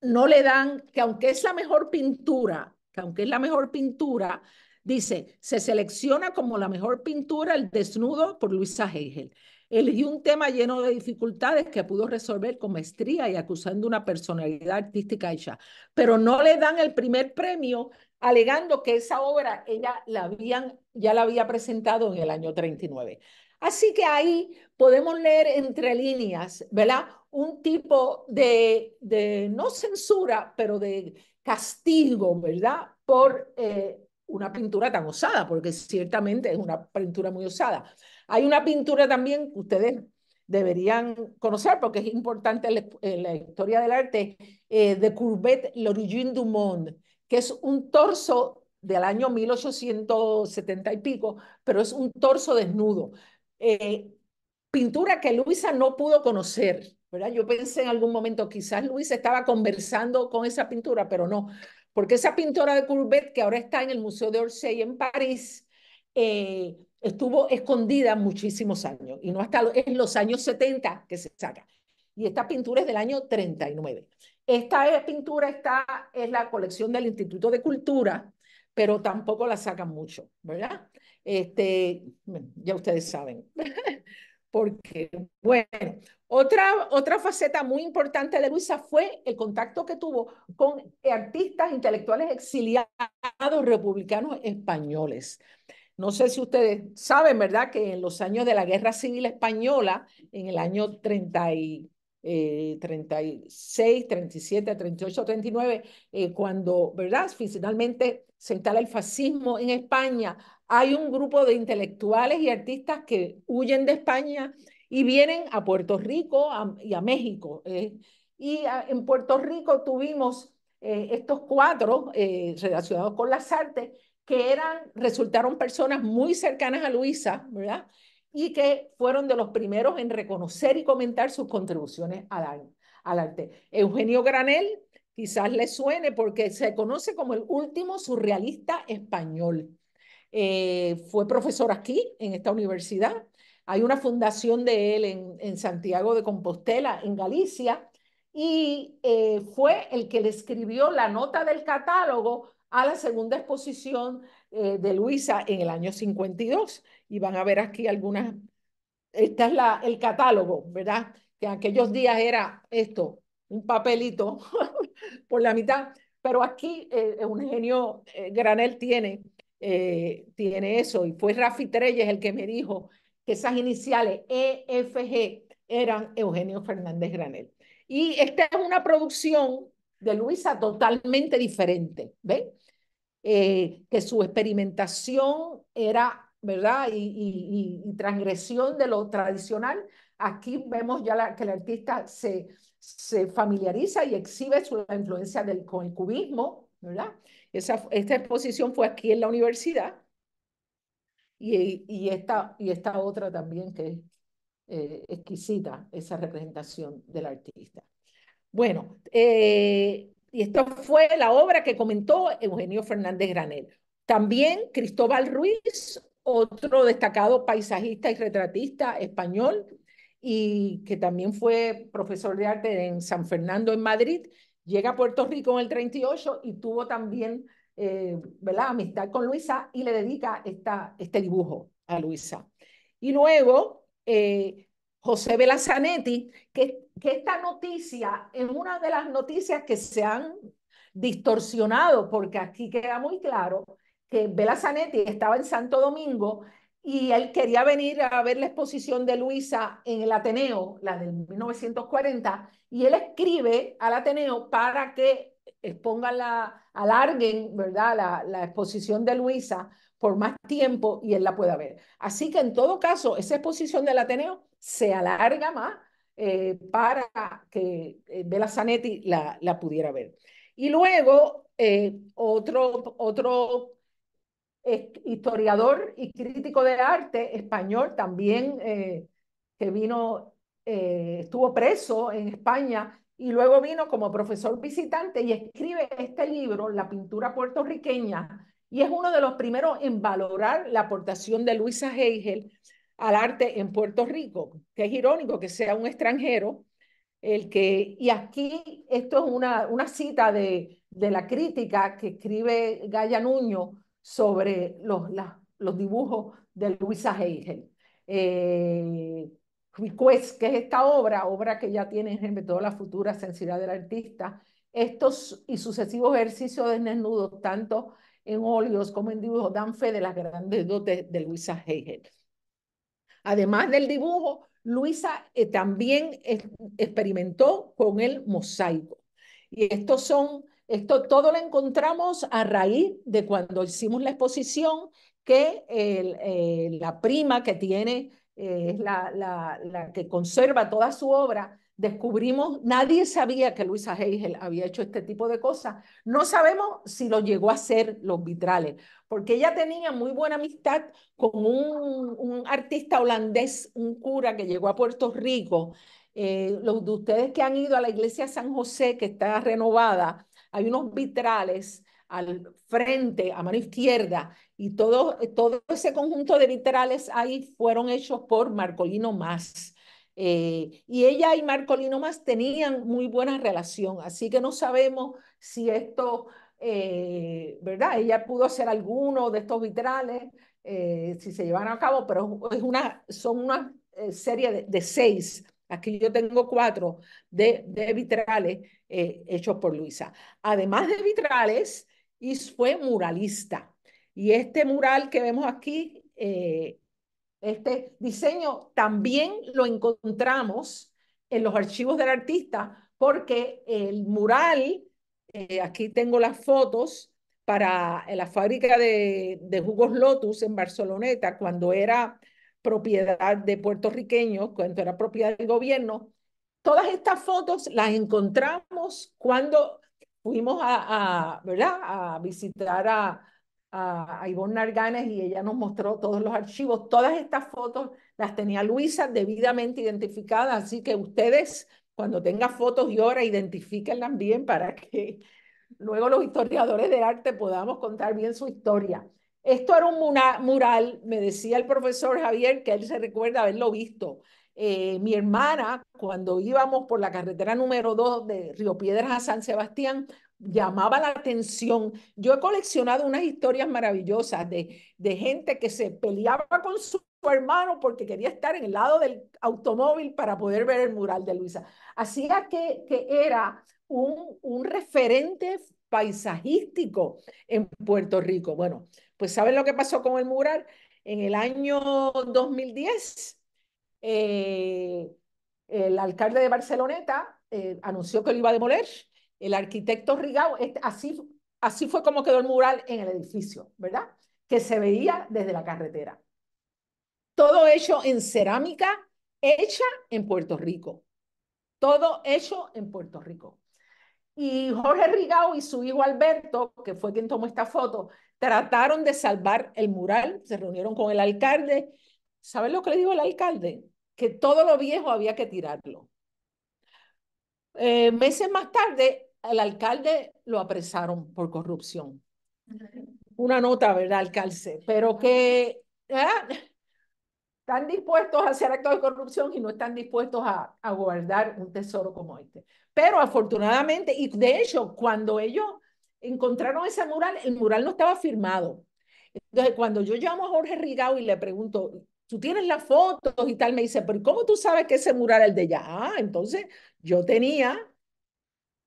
no le dan, que aunque es la mejor pintura, que aunque es la mejor pintura, dice, se selecciona como la mejor pintura el desnudo por Luisa Hegel eligió un tema lleno de dificultades que pudo resolver con maestría y acusando una personalidad artística ella, pero no le dan el primer premio alegando que esa obra ella la habían, ya la había presentado en el año 39. Así que ahí podemos leer entre líneas, ¿verdad? Un tipo de, no censura, pero de castigo, ¿verdad? Por eh, una pintura tan osada, porque ciertamente es una pintura muy osada. Hay una pintura también que ustedes deberían conocer porque es importante en la historia del arte, eh, de Courbet L'Origine du Monde, que es un torso del año 1870 y pico, pero es un torso desnudo. Eh, pintura que Luisa no pudo conocer, ¿verdad? Yo pensé en algún momento, quizás Luisa estaba conversando con esa pintura, pero no, porque esa pintura de Courbet, que ahora está en el Museo de Orsay en París, eh, estuvo escondida muchísimos años y no hasta en los años 70 que se saca. Y esta pintura es del año 39. Esta pintura está, es la colección del Instituto de Cultura, pero tampoco la sacan mucho, ¿verdad? Este, ya ustedes saben. Porque, bueno, otra, otra faceta muy importante de Luisa fue el contacto que tuvo con artistas intelectuales exiliados republicanos españoles. No sé si ustedes saben, ¿verdad?, que en los años de la Guerra Civil Española, en el año 30 36, 37, 38, 39, cuando, ¿verdad?, finalmente se instala el fascismo en España, hay un grupo de intelectuales y artistas que huyen de España y vienen a Puerto Rico y a México. Eh. Y ah, en Puerto Rico tuvimos eh, estos cuatro eh, relacionados con las artes que eran, resultaron personas muy cercanas a Luisa, ¿verdad? Y que fueron de los primeros en reconocer y comentar sus contribuciones al, arte. Eugenio Granel quizás le suene porque se conoce como el último surrealista español. Eh, fue profesor aquí, en esta universidad. Hay una fundación de él en, Santiago de Compostela, en Galicia, y eh, fue el que le escribió la nota del catálogo a la segunda exposición eh, de Luisa en el año 52. Y van a ver aquí algunas, este es la, el catálogo, ¿verdad? Que aquellos días era esto, un papelito por la mitad, pero aquí Eugenio eh, eh, Granel tiene, tiene eso. Y fue Rafi Treyes el que me dijo que esas iniciales EFG eran Eugenio Fernández Granel. Y esta es una producción de Luisa totalmente diferente, ¿ven? Eh, que su experimentación era, ¿verdad? Y, transgresión de lo tradicional. Aquí vemos ya que el artista se, se familiariza y exhibe su, influencia del, con el cubismo, ¿verdad? Esa, esta exposición fue aquí en la universidad y, esta, y esta otra también que es eh, exquisita, esa representación del artista. Bueno, eh, y esta fue la obra que comentó Eugenio Fernández Granel. También Cristóbal Ruiz, otro destacado paisajista y retratista español, y que también fue profesor de arte en San Fernando, en Madrid, llega a Puerto Rico en el 38 y tuvo también eh, ¿verdad? amistad con Luisa y le dedica esta, este dibujo a Luisa. Y luego, eh, José Belazanetti, que es que esta noticia es una de las noticias que se han distorsionado, porque aquí queda muy claro que Bela Zanetti estaba en Santo Domingo y él quería venir a ver la exposición de Luisa en el Ateneo, la del 1940, y él escribe al Ateneo para que expongan la, alarguen, ¿verdad?, la, la exposición de Luisa por más tiempo y él la pueda ver. Así que en todo caso, esa exposición del Ateneo se alarga más eh, para que eh, Bela Zanetti la, pudiera ver. Y luego, eh, otro, otro historiador y crítico de arte español también que vino, estuvo preso en España y luego vino como profesor visitante y escribe este libro, La pintura puertorriqueña, y es uno de los primeros en valorar la aportación de Luisa Hegel al arte en Puerto Rico, que es irónico que sea un extranjero el que, y aquí esto es una, una cita de, la crítica que escribe Gaya Nuño sobre los, los dibujos de Luisa Hegel. Eh, pues, que es esta obra, obra que ya tiene en toda la futura sensibilidad del artista, estos y sucesivos ejercicios de desnudos, tanto en óleos como en dibujos, dan fe de las grandes dotes de Luisa Hegel. Además del dibujo, Luisa eh, también experimentó con el mosaico. Y estos son, esto todo lo encontramos a raíz de cuando hicimos la exposición que eh, la prima que tiene, eh, es la que conserva toda su obra, descubrimos, nadie sabía que Luisa Heigel había hecho este tipo de cosas. No sabemos si lo llegó a hacer los vitrales, porque ella tenía muy buena amistad con un, artista holandés, un cura que llegó a Puerto Rico. Eh, los de ustedes que han ido a la iglesia San José, que está renovada, hay unos vitrales al frente, a mano izquierda, y todo, todo ese conjunto de vitrales ahí fueron hechos por Marcolino Más eh, y ella y Marcolino más tenían muy buena relación, así que no sabemos si esto, eh, ¿verdad? Ella pudo hacer alguno de estos vitrales, eh, si se llevaron a cabo, pero es una, son una serie de, seis. Aquí yo tengo cuatro de, vitrales hechos por Luisa. Además de vitrales, y fue muralista. Y este mural que vemos aquí este diseño también lo encontramos en los archivos del artista porque el mural, eh, aquí tengo las fotos para la fábrica de, de jugos Lotus en Barceloneta, cuando era propiedad de puertorriqueños, cuando era propiedad del gobierno. Todas estas fotos las encontramos cuando fuimos a, ¿verdad? a visitar a, a, Ivonne Arganes y ella nos mostró todos los archivos. Todas estas fotos las tenía Luisa debidamente identificadas, así que ustedes cuando tengan fotos y ahora identifíquenlas bien para que luego los historiadores de arte podamos contar bien su historia. Esto era un mural, me decía el profesor Javier que él se recuerda haberlo visto. Eh, mi hermana, cuando íbamos por la carretera número 2 de Río Piedras a San Sebastián, llamaba la atención. Yo he coleccionado unas historias maravillosas de, de gente que se peleaba con su hermano porque quería estar en el lado del automóvil para poder ver el mural de Luisa. Hacía que, que era un, un referente paisajístico en Puerto Rico. Bueno, pues ¿saben lo que pasó con el mural? En el año 2010, eh, el alcalde de Barceloneta eh, anunció que lo iba a demoler el arquitecto Rigau, este, así, así fue como quedó el mural en el edificio, ¿verdad? Que se veía desde la carretera. Todo hecho en cerámica, hecha en Puerto Rico. Todo hecho en Puerto Rico. Y Jorge Rigau y su hijo Alberto, que fue quien tomó esta foto, trataron de salvar el mural, se reunieron con el alcalde. ¿Saben lo que le dijo el alcalde? Que todo lo viejo había que tirarlo. Eh, meses más tarde, el alcalde lo apresaron por corrupción. Una nota, ¿verdad, alcalde? Pero que están dispuestos a hacer actos de corrupción y no están dispuestos a, guardar un tesoro como este. Pero afortunadamente, y de hecho, cuando ellos encontraron ese mural, el mural no estaba firmado. Entonces, cuando yo llamo a Jorge Rigao y le pregunto, tú tienes las fotos y tal, me dice, pero ¿cómo tú sabes que ese mural es el de ya? Ah, entonces yo tenía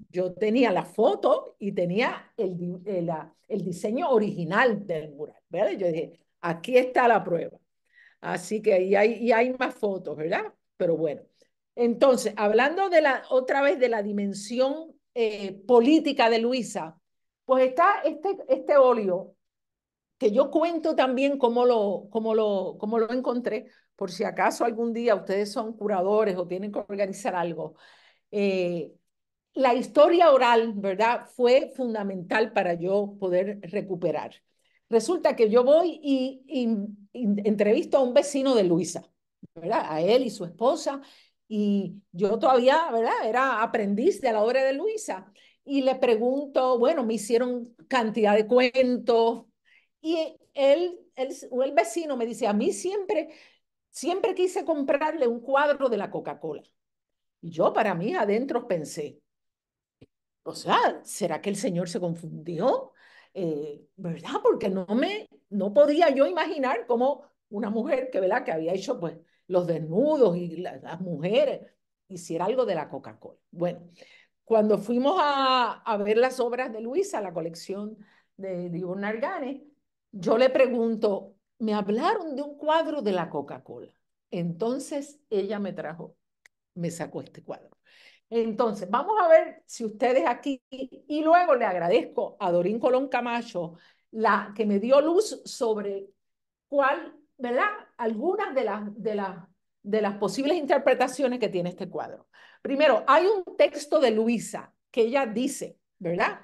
yo tenía la foto y tenía el, eh, el, diseño original del mural, ¿verdad? Yo dije, aquí está la prueba. Así que ahí hay, hay más fotos, ¿verdad? Pero bueno, entonces, hablando de la, otra vez de la dimensión eh, política de Luisa, pues está este, este óleo que yo cuento también cómo lo, lo, lo encontré, por si acaso algún día ustedes son curadores o tienen que organizar algo. Eh, la historia oral, ¿verdad? Fue fundamental para yo poder recuperar. Resulta que yo voy y, entrevisto a un vecino de Luisa, ¿verdad? A él y su esposa. Y yo todavía, ¿verdad? Era aprendiz de la obra de Luisa. Y le pregunto, bueno, me hicieron cantidad de cuentos. Y él, él, el vecino me dice, a mí siempre, siempre quise comprarle un cuadro de la Coca-Cola. Y yo para mí adentro pensé, o sea, ¿será que el Señor se confundió? Eh, ¿Verdad? Porque no me, no podía yo imaginar cómo una mujer que, la que había hecho pues los desnudos y las mujeres hiciera algo de la Coca-Cola. Bueno, cuando fuimos a, ver las obras de Luisa, la colección de Ivonne Narganes, yo le pregunto, me hablaron de un cuadro de la Coca-Cola. Entonces ella me trajo, me sacó este cuadro. Entonces, vamos a ver si ustedes aquí, y luego le agradezco a Dorín Colón Camacho, la que me dio luz sobre cuál, ¿verdad? Algunas de las, de las, de las posibles interpretaciones que tiene este cuadro. Primero, hay un texto de Luisa que ella dice, ¿verdad?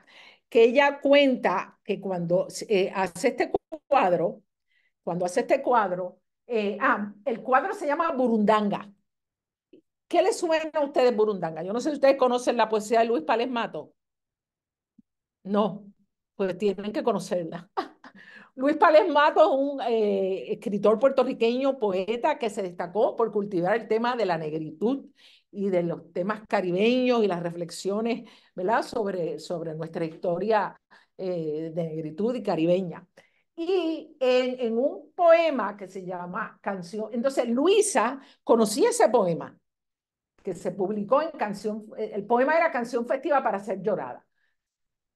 Que ella cuenta que cuando eh, hace este cuadro, cuando hace este cuadro, eh, ah, el cuadro se llama Burundanga, ¿Qué les suena a ustedes Burundanga? Yo no sé si ustedes conocen la poesía de Luis Pález Mato. No, pues tienen que conocerla. Luis Pález Mato es un eh, escritor puertorriqueño, poeta que se destacó por cultivar el tema de la negritud y de los temas caribeños y las reflexiones ¿verdad? Sobre, sobre nuestra historia eh, de negritud y caribeña. Y en, un poema que se llama Canción, entonces Luisa conocía ese poema que se publicó en canción, eh, el poema era Canción Festiva para ser llorada.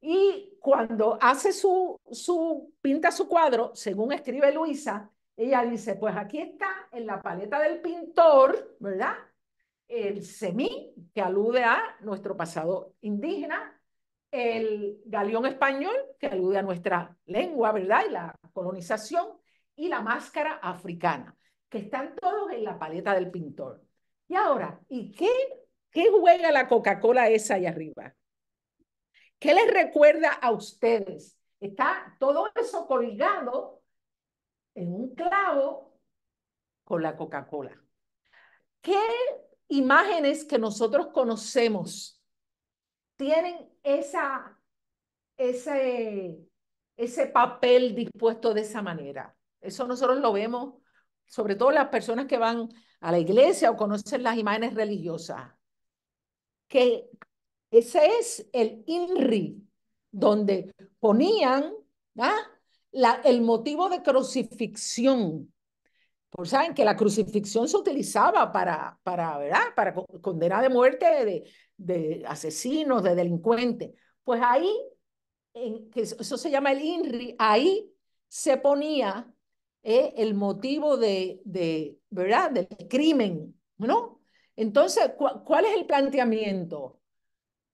Y cuando hace su, pinta su cuadro, según escribe Luisa, ella dice, pues aquí está en la paleta del pintor, ¿verdad? El semí, que alude a nuestro pasado indígena, el galeón español, que alude a nuestra lengua, ¿verdad? Y la colonización, y la máscara africana, que están todos en la paleta del pintor. Y ahora, ¿y qué, qué juega la Coca-Cola esa ahí arriba? ¿Qué les recuerda a ustedes? Está todo eso colgado en un clavo con la Coca-Cola. ¿Qué imágenes que nosotros conocemos tienen esa, ese, ese papel dispuesto de esa manera? Eso nosotros lo vemos, sobre todo las personas que van a la iglesia o conocen las imágenes religiosas. Que ese es el INRI, donde ponían ¿ah? el motivo de crucifixión. Por pues, saben que la crucifixión se utilizaba para, para, ¿verdad? para condenar de muerte de, asesinos, de delincuentes. Pues ahí, en, que eso se llama el INRI, ahí se ponía eh, el motivo de, de, ¿verdad? Del crimen, ¿no? Entonces, ¿cuál es el planteamiento?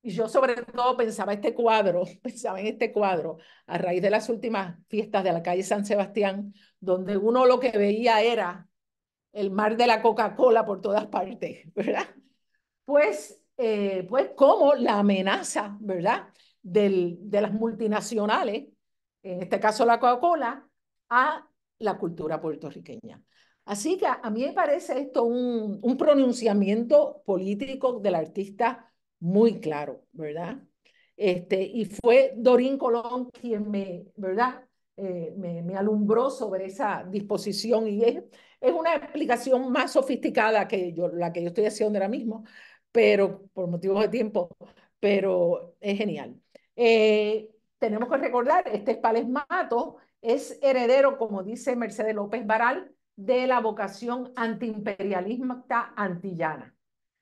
Y yo sobre todo pensaba este cuadro, pensaba en este cuadro, a raíz de las últimas fiestas de la calle San Sebastián, donde uno lo que veía era el mar de la Coca-Cola por todas partes, ¿verdad? Pues, eh, pues como la amenaza, ¿verdad? Del, de las multinacionales, en este caso la Coca-Cola, a la cultura puertorriqueña. Así que a mí me parece esto un, pronunciamiento político del artista muy claro, ¿verdad? Este, y fue Dorín Colón quien me, ¿verdad? Eh, me, alumbró sobre esa disposición y es, es una explicación más sofisticada que yo, la que yo estoy haciendo ahora mismo, pero por motivos de tiempo, pero es genial. Eh, tenemos que recordar, este es Pales Mato, es heredero, como dice Mercedes López Baral, de la vocación antiimperialista antillana,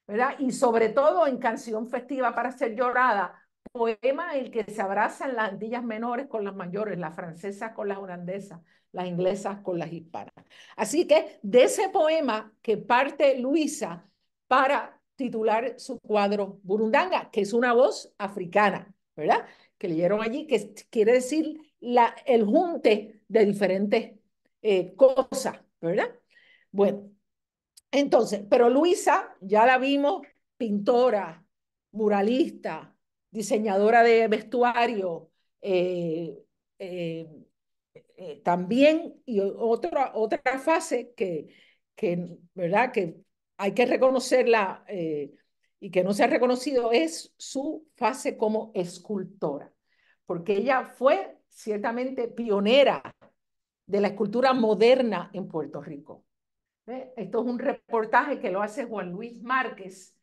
¿verdad? Y sobre todo en Canción Festiva para ser llorada, poema en el que se abrazan las antillas menores con las mayores, las francesas con las holandesas, las inglesas con las hispanas. Así que de ese poema que parte Luisa para titular su cuadro Burundanga, que es una voz africana, ¿verdad? Que leyeron allí, que quiere decir el junte de diferentes eh, cosas, ¿verdad? Bueno, entonces, pero Luisa, ya la vimos, pintora, muralista, diseñadora de vestuario, eh, eh, también, y otra, otra fase que, que, ¿verdad? que hay que reconocerla y que no se ha reconocido es su fase como escultora, porque ella fue ciertamente pionera de la escultura moderna en Puerto Rico. Esto es un reportaje que lo hace Juan Luis Márquez,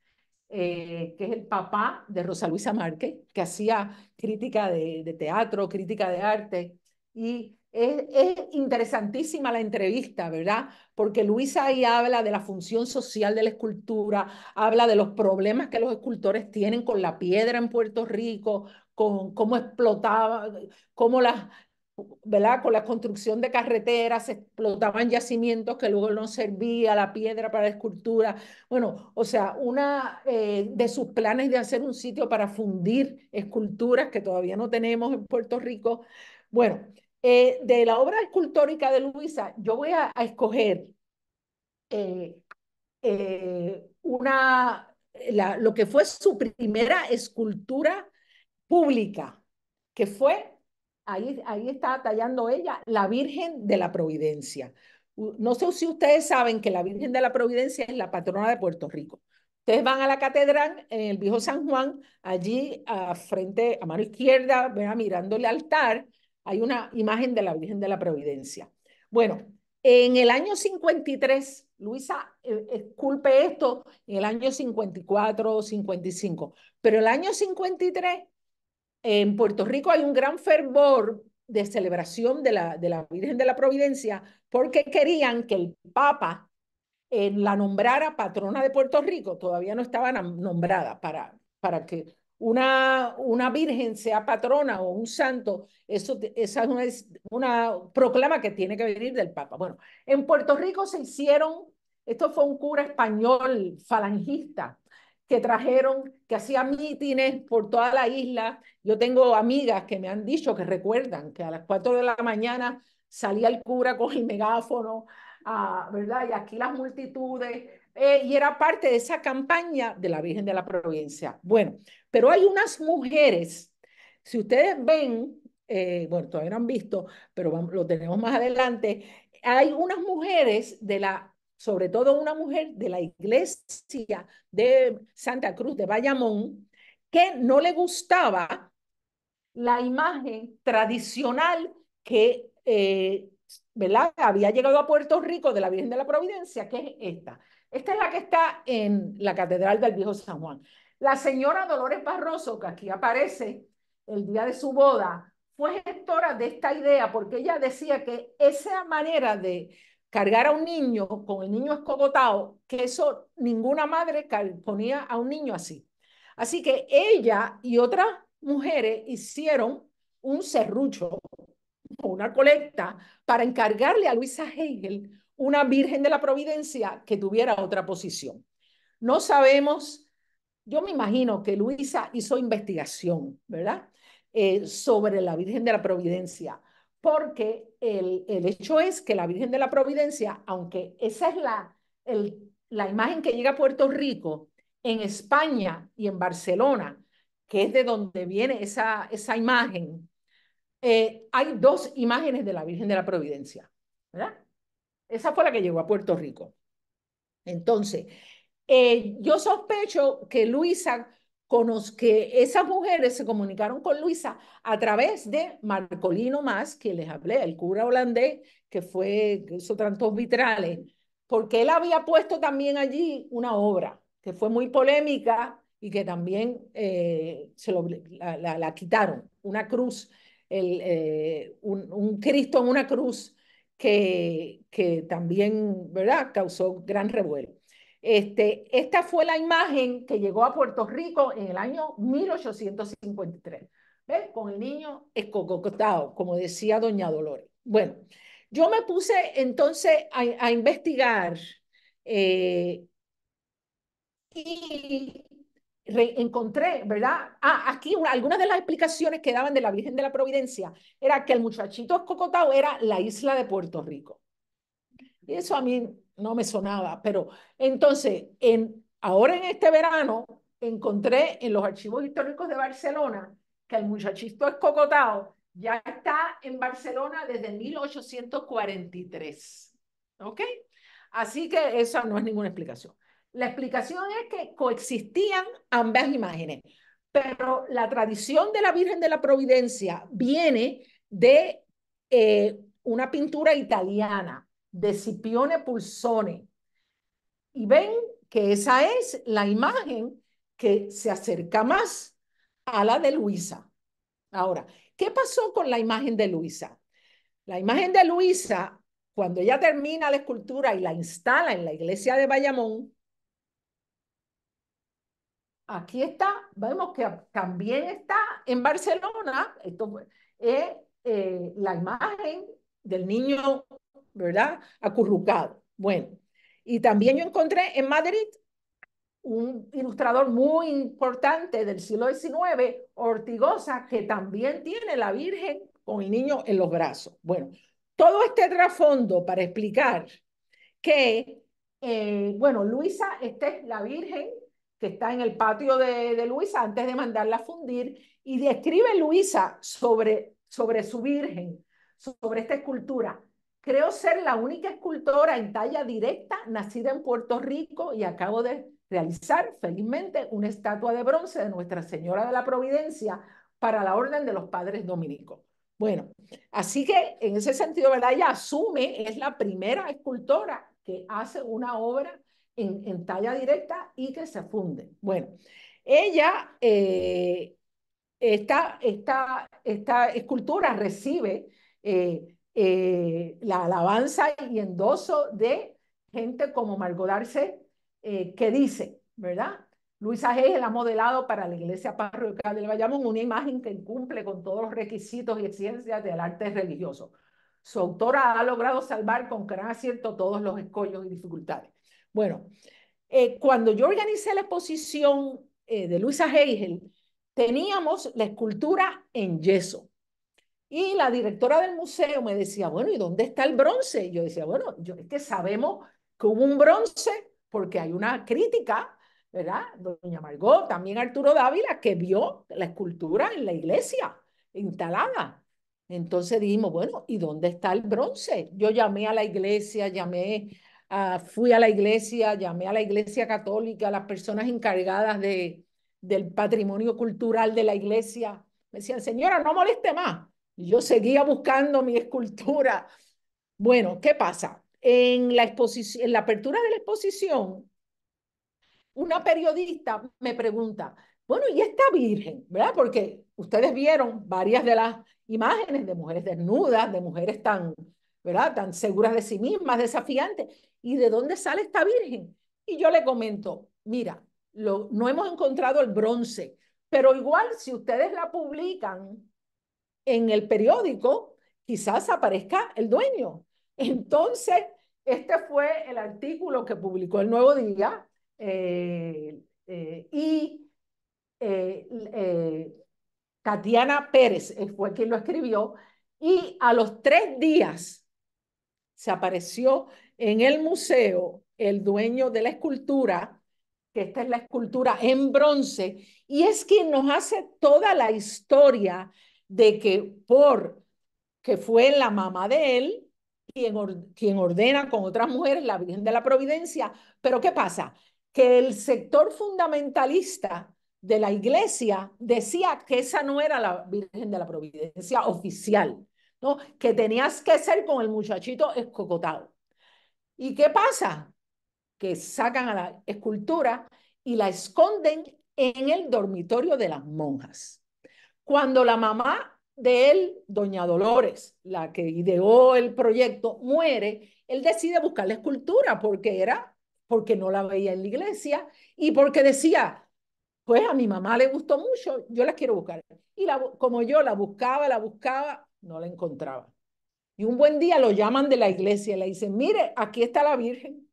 eh, que es el papá de Rosa Luisa Márquez, que hacía crítica de, teatro, crítica de arte. Y es, es, interesantísima la entrevista, ¿verdad? Porque Luisa ahí habla de la función social de la escultura, habla de los problemas que los escultores tienen con la piedra en Puerto Rico, con cómo explotaba, cómo las, ¿verdad? Con la construcción de carreteras explotaban yacimientos que luego no servía la piedra para la escultura. Bueno, o sea, una eh, de sus planes de hacer un sitio para fundir esculturas que todavía no tenemos en Puerto Rico. Bueno, eh, de la obra escultórica de Luisa, yo voy a, escoger eh, una, lo que fue su primera escultura pública, que fue, ahí, ahí está tallando ella, la Virgen de la Providencia. No sé si ustedes saben que la Virgen de la Providencia es la patrona de Puerto Rico. Ustedes van a la catedral en el viejo San Juan, allí a frente, a mano izquierda, vea mirando el altar, hay una imagen de la Virgen de la Providencia. Bueno, en el año 53, Luisa, esculpe eh, eh, esto, en el año 54 o 55, pero el año 53 en Puerto Rico hay un gran fervor de celebración de la, de la Virgen de la Providencia porque querían que el Papa eh, la nombrara patrona de Puerto Rico. Todavía no estaban nombrada para, para que una, una virgen sea patrona o un santo, eso, esa es una, una proclama que tiene que venir del Papa. Bueno, en Puerto Rico se hicieron, esto fue un cura español falangista, que trajeron, que hacían mítines por toda la isla. Yo tengo amigas que me han dicho que recuerdan que a las cuatro de la mañana salía el cura con el megáfono, ah, ¿verdad? Y aquí las multitudes, eh, y era parte de esa campaña de la Virgen de la Provincia. Bueno, pero hay unas mujeres, si ustedes ven, eh, bueno, todavía no han visto, pero lo tenemos más adelante, hay unas mujeres de la sobre todo una mujer de la iglesia de Santa Cruz de Bayamón, que no le gustaba la imagen tradicional que eh, había llegado a Puerto Rico de la Virgen de la Providencia, que es esta. Esta es la que está en la Catedral del Viejo San Juan. La señora Dolores Barroso, que aquí aparece el día de su boda, fue gestora de esta idea porque ella decía que esa manera de cargar a un niño con el niño escogotado, que eso ninguna madre ponía a un niño así. Así que ella y otras mujeres hicieron un serrucho o una colecta para encargarle a Luisa Hegel una Virgen de la Providencia que tuviera otra posición. No sabemos, yo me imagino que Luisa hizo investigación, ¿verdad? Eh, sobre la Virgen de la Providencia porque el, hecho es que la Virgen de la Providencia, aunque esa es la, la imagen que llega a Puerto Rico, en España y en Barcelona, que es de donde viene esa, esa imagen, eh, hay dos imágenes de la Virgen de la Providencia, ¿verdad? Esa fue la que llegó a Puerto Rico. Entonces, eh, yo sospecho que Luisa con los que esas mujeres se comunicaron con Luisa a través de Marcolino Más, que les hablé, el cura holandés, que fue que hizo tantos vitrales, porque él había puesto también allí una obra que fue muy polémica y que también eh, se lo, la, quitaron, una cruz, eh, un, un, Cristo en una cruz que, que también, ¿verdad?, causó gran revuelo. Este, esta fue la imagen que llegó a Puerto Rico en el año 1853, ¿ves? Con el niño escocotado, como decía doña Dolores. Bueno, yo me puse entonces a, investigar eh, y encontré, ¿verdad? Ah, aquí una, algunas de las explicaciones que daban de la Virgen de la Providencia era que el muchachito escocotado era la isla de Puerto Rico. Y eso a mí no me sonaba, pero entonces, en, ahora en este verano, encontré en los archivos históricos de Barcelona que el muchachito escocotado ya está en Barcelona desde 1843. ¿Ok? Así que esa no es ninguna explicación. La explicación es que coexistían ambas imágenes, pero la tradición de la Virgen de la Providencia viene de eh, una pintura italiana de Scipione Pulsone. Y ven que esa es la imagen que se acerca más a la de Luisa. Ahora, ¿qué pasó con la imagen de Luisa? La imagen de Luisa, cuando ella termina la escultura y la instala en la iglesia de Bayamón, aquí está, vemos que también está en Barcelona, esto es eh, eh, la imagen del niño ¿verdad? Acurrucado. Bueno, y también yo encontré en Madrid un ilustrador muy importante del siglo XIX, Ortigosa, que también tiene la Virgen con el niño en los brazos. Bueno, todo este trasfondo para explicar que, eh, bueno, Luisa, esta es la Virgen que está en el patio de, de Luisa antes de mandarla a fundir, y describe Luisa sobre, sobre su Virgen, sobre esta escultura. Creo ser la única escultora en talla directa nacida en Puerto Rico y acabo de realizar felizmente una estatua de bronce de Nuestra Señora de la Providencia para la Orden de los Padres Dominicos. Bueno, así que en ese sentido, ¿verdad? Ella asume, es la primera escultora que hace una obra en, talla directa y que se funde. Bueno, ella, eh, esta, esta, escultura recibe... Eh, eh, la alabanza y endoso de gente como Margot Darse eh, que dice, ¿verdad? Luisa Hegel ha modelado para la iglesia parroquial del Bayamón una imagen que cumple con todos los requisitos y exigencias del arte religioso. Su autora ha logrado salvar con gran acierto todos los escollos y dificultades. Bueno, eh, cuando yo organicé la exposición de Luisa Hegel, teníamos la escultura en yeso. Y la directora del museo me decía, bueno, ¿y dónde está el bronce? yo decía, bueno, yo, es que sabemos que hubo un bronce porque hay una crítica, ¿verdad? Doña Margot, también Arturo Dávila, que vio la escultura en la iglesia instalada. Entonces dijimos, bueno, ¿y dónde está el bronce? Yo llamé a la iglesia, llamé, fui a la iglesia, llamé a la iglesia católica, a las personas encargadas de, del patrimonio cultural de la iglesia. Me decían, señora, no moleste más, yo seguía buscando mi escultura. Bueno, ¿qué pasa? En la, exposición, en la apertura de la exposición, una periodista me pregunta, bueno, ¿y esta virgen? ¿Verdad? Porque ustedes vieron varias de las imágenes de mujeres desnudas, de mujeres tan, ¿verdad? Tan seguras de sí mismas, desafiantes. ¿Y de dónde sale esta virgen? Y yo le comento, mira, lo, no hemos encontrado el bronce, pero igual si ustedes la publican, en el periódico quizás aparezca el dueño. Entonces, este fue el artículo que publicó el Nuevo Día eh, eh, y eh, Tatiana Pérez fue quien lo escribió y a los tres días se apareció en el museo el dueño de la escultura, que esta es la escultura en bronce, y es quien nos hace toda la historia de que por que fue la mamá de él quien, ordena con otras mujeres la Virgen de la Providencia, pero ¿qué pasa? Que el sector fundamentalista de la iglesia decía que esa no era la Virgen de la Providencia oficial, ¿no? Que tenías que ser con el muchachito escocotado. ¿Y qué pasa? Que sacan a la escultura y la esconden en el dormitorio de las monjas. Cuando la mamá de él, doña Dolores, la que ideó el proyecto, muere, él decide buscar la escultura porque era, porque no la veía en la iglesia y porque decía, pues a mi mamá le gustó mucho, yo la quiero buscar. Y como yo la buscaba, la buscaba, no la encontraba. Y un buen día lo llaman de la iglesia y le dicen, mire, aquí está la Virgen.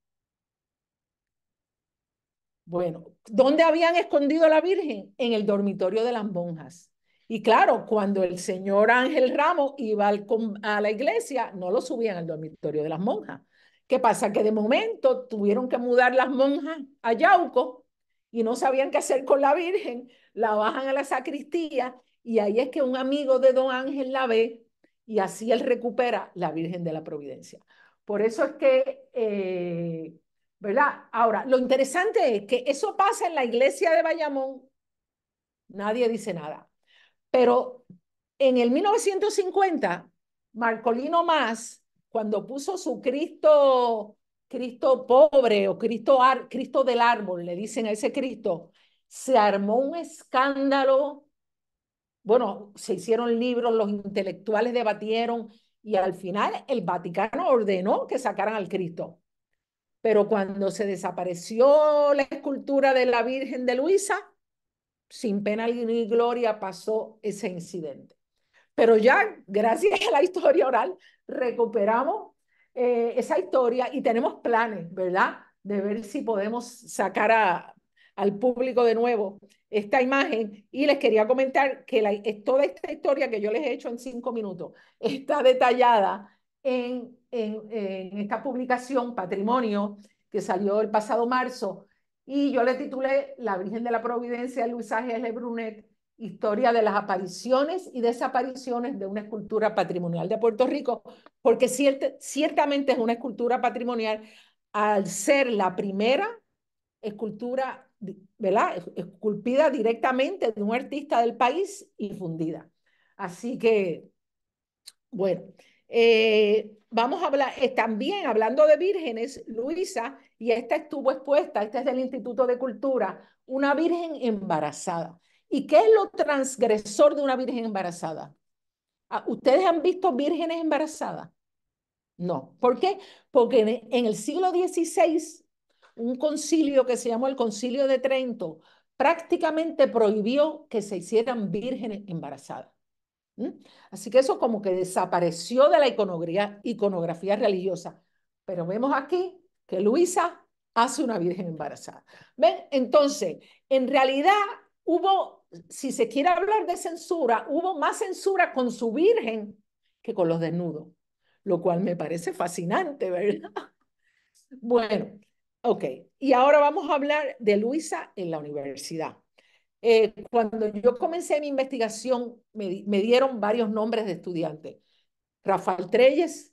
Bueno, ¿dónde habían escondido a la Virgen? En el dormitorio de las monjas. Y claro, cuando el señor Ángel Ramos iba a la iglesia, no lo subían al dormitorio de las monjas. ¿Qué pasa? Que de momento tuvieron que mudar las monjas a Yauco y no sabían qué hacer con la Virgen, la bajan a la sacristía y ahí es que un amigo de don Ángel la ve y así él recupera la Virgen de la Providencia. Por eso es que, eh, ¿verdad? Ahora, lo interesante es que eso pasa en la iglesia de Bayamón, nadie dice nada. Pero en el 1950, Marcolino Más, cuando puso su Cristo, Cristo pobre o Cristo, Cristo del árbol, le dicen a ese Cristo, se armó un escándalo. Bueno, se hicieron libros, los intelectuales debatieron y al final el Vaticano ordenó que sacaran al Cristo. Pero cuando se desapareció la escultura de la Virgen de Luisa, sin pena ni gloria pasó ese incidente. Pero ya, gracias a la historia oral, recuperamos eh, esa historia y tenemos planes, ¿verdad? De ver si podemos sacar al público de nuevo esta imagen. Y les quería comentar que toda esta historia que yo les he hecho en cinco minutos está detallada en, en, en esta publicación Patrimonio que salió el pasado marzo y yo le titulé La Virgen de la Providencia, Luisa L. Brunet, Historia de las apariciones y desapariciones de una escultura patrimonial de Puerto Rico, porque ciertamente es una escultura patrimonial al ser la primera escultura, ¿verdad? Esculpida directamente de un artista del país y fundida. Así que, bueno, eh, vamos a hablar, eh, también hablando de vírgenes, Luisa y esta estuvo expuesta, esta es del Instituto de Cultura, una virgen embarazada. ¿Y qué es lo transgresor de una virgen embarazada? Ah, ¿Ustedes han visto vírgenes embarazadas? No. ¿Por qué? Porque en el siglo XVI, un concilio que se llamó el Concilio de Trento prácticamente prohibió que se hicieran vírgenes embarazadas. Así que eso como que desapareció de la iconografía religiosa. Pero vemos aquí que Luisa hace una virgen embarazada. ¿Ven? Entonces, en realidad hubo, si se quiere hablar de censura, hubo más censura con su virgen que con los desnudos, lo cual me parece fascinante, ¿verdad? Bueno, ok. Y ahora vamos a hablar de Luisa en la universidad. Eh, cuando yo comencé mi investigación, me, me dieron varios nombres de estudiantes. Rafael Treyes,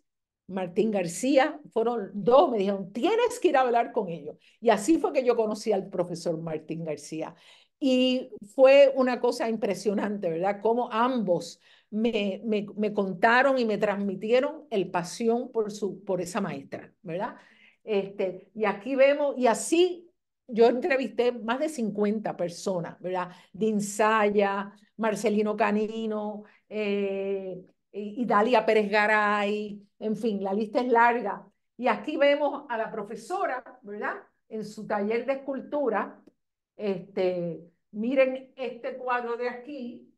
Martín García, fueron dos, me dijeron, tienes que ir a hablar con ellos. Y así fue que yo conocí al profesor Martín García. Y fue una cosa impresionante, ¿verdad? Cómo ambos me, me, contaron y me transmitieron el pasión por, su, por esa maestra, ¿verdad? Este, y aquí vemos, y así yo entrevisté más de 50 personas, ¿verdad? Dinsaya, Marcelino Canino, eh, Idalia Pérez Garay, en fin, la lista es larga. Y aquí vemos a la profesora, ¿verdad? En su taller de escultura. Este, miren este cuadro de aquí,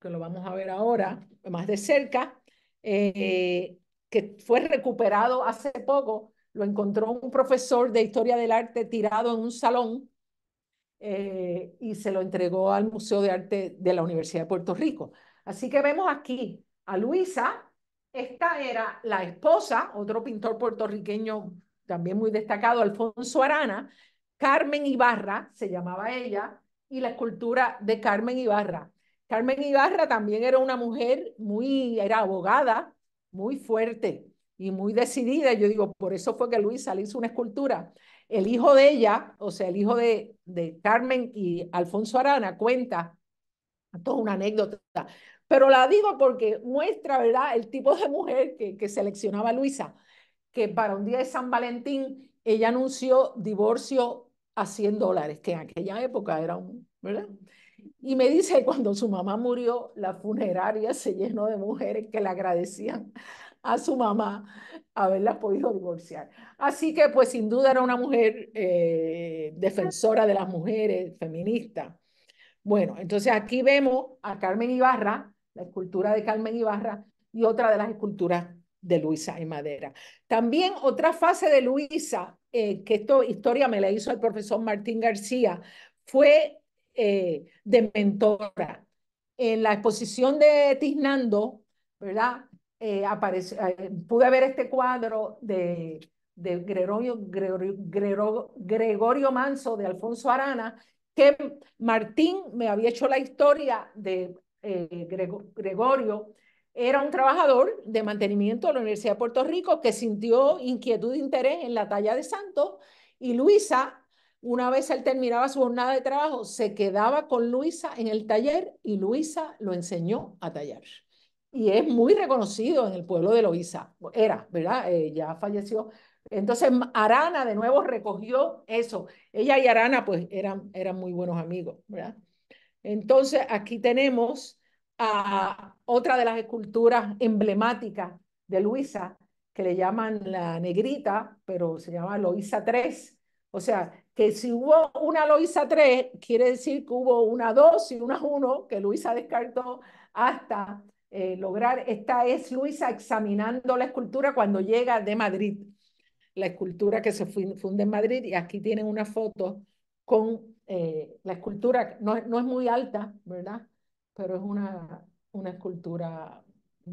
que lo vamos a ver ahora más de cerca, eh, que fue recuperado hace poco. Lo encontró un profesor de historia del arte tirado en un salón eh, y se lo entregó al Museo de Arte de la Universidad de Puerto Rico. Así que vemos aquí a Luisa, esta era la esposa, otro pintor puertorriqueño también muy destacado, Alfonso Arana, Carmen Ibarra, se llamaba ella, y la escultura de Carmen Ibarra. Carmen Ibarra también era una mujer muy, era abogada, muy fuerte y muy decidida. Yo digo, por eso fue que Luisa le hizo una escultura. El hijo de ella, o sea, el hijo de, de Carmen y Alfonso Arana, cuenta, esto una anécdota, pero la digo porque muestra, ¿verdad?, el tipo de mujer que, seleccionaba Luisa, que para un día de San Valentín ella anunció divorcio a 100 dólares, que en aquella época era un, ¿verdad? Y me dice que cuando su mamá murió, la funeraria se llenó de mujeres que le agradecían a su mamá haberla podido divorciar. Así que pues sin duda era una mujer eh, defensora de las mujeres, feminista. Bueno, entonces aquí vemos a Carmen Ibarra la escultura de Carmen Ibarra y otra de las esculturas de Luisa y Madera. También otra fase de Luisa, eh, que esto historia me la hizo el profesor Martín García, fue eh, de mentora. En la exposición de Tiznando, ¿verdad? Eh, pude ver este cuadro de, de Gregorio, Gregorio Manso, de Alfonso Arana, que Martín me había hecho la historia de eh, Gregorio era un trabajador de mantenimiento de la Universidad de Puerto Rico que sintió inquietud e interés en la talla de Santos y Luisa, una vez él terminaba su jornada de trabajo, se quedaba con Luisa en el taller y Luisa lo enseñó a tallar. Y es muy reconocido en el pueblo de Luisa, era, ¿verdad? Eh, ya falleció. Entonces Arana de nuevo recogió eso. Ella y Arana pues eran, eran muy buenos amigos, ¿verdad? Entonces, aquí tenemos a otra de las esculturas emblemáticas de Luisa, que le llaman la negrita, pero se llama Loisa 3. O sea, que si hubo una Loisa 3, quiere decir que hubo una 2 y una 1 que Luisa descartó hasta eh, lograr. Esta es Luisa examinando la escultura cuando llega de Madrid, la escultura que se funde en Madrid. Y aquí tienen una foto con eh, la escultura no, es muy alta, ¿verdad? Pero es una, una escultura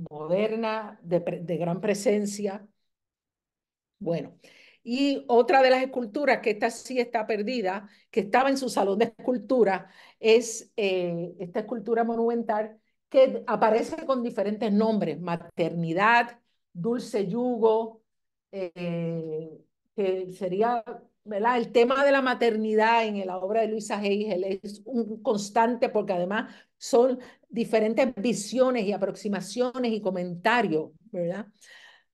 moderna, de, gran presencia. Bueno, y otra de las esculturas, que esta sí está perdida, que estaba en su salón de escultura, es eh, esta escultura monumental que aparece con diferentes nombres, maternidad, dulce yugo, eh, que sería el tema de la maternidad en la obra de Luisa Hegel es un constante porque además son diferentes visiones y aproximaciones y comentarios, ¿verdad?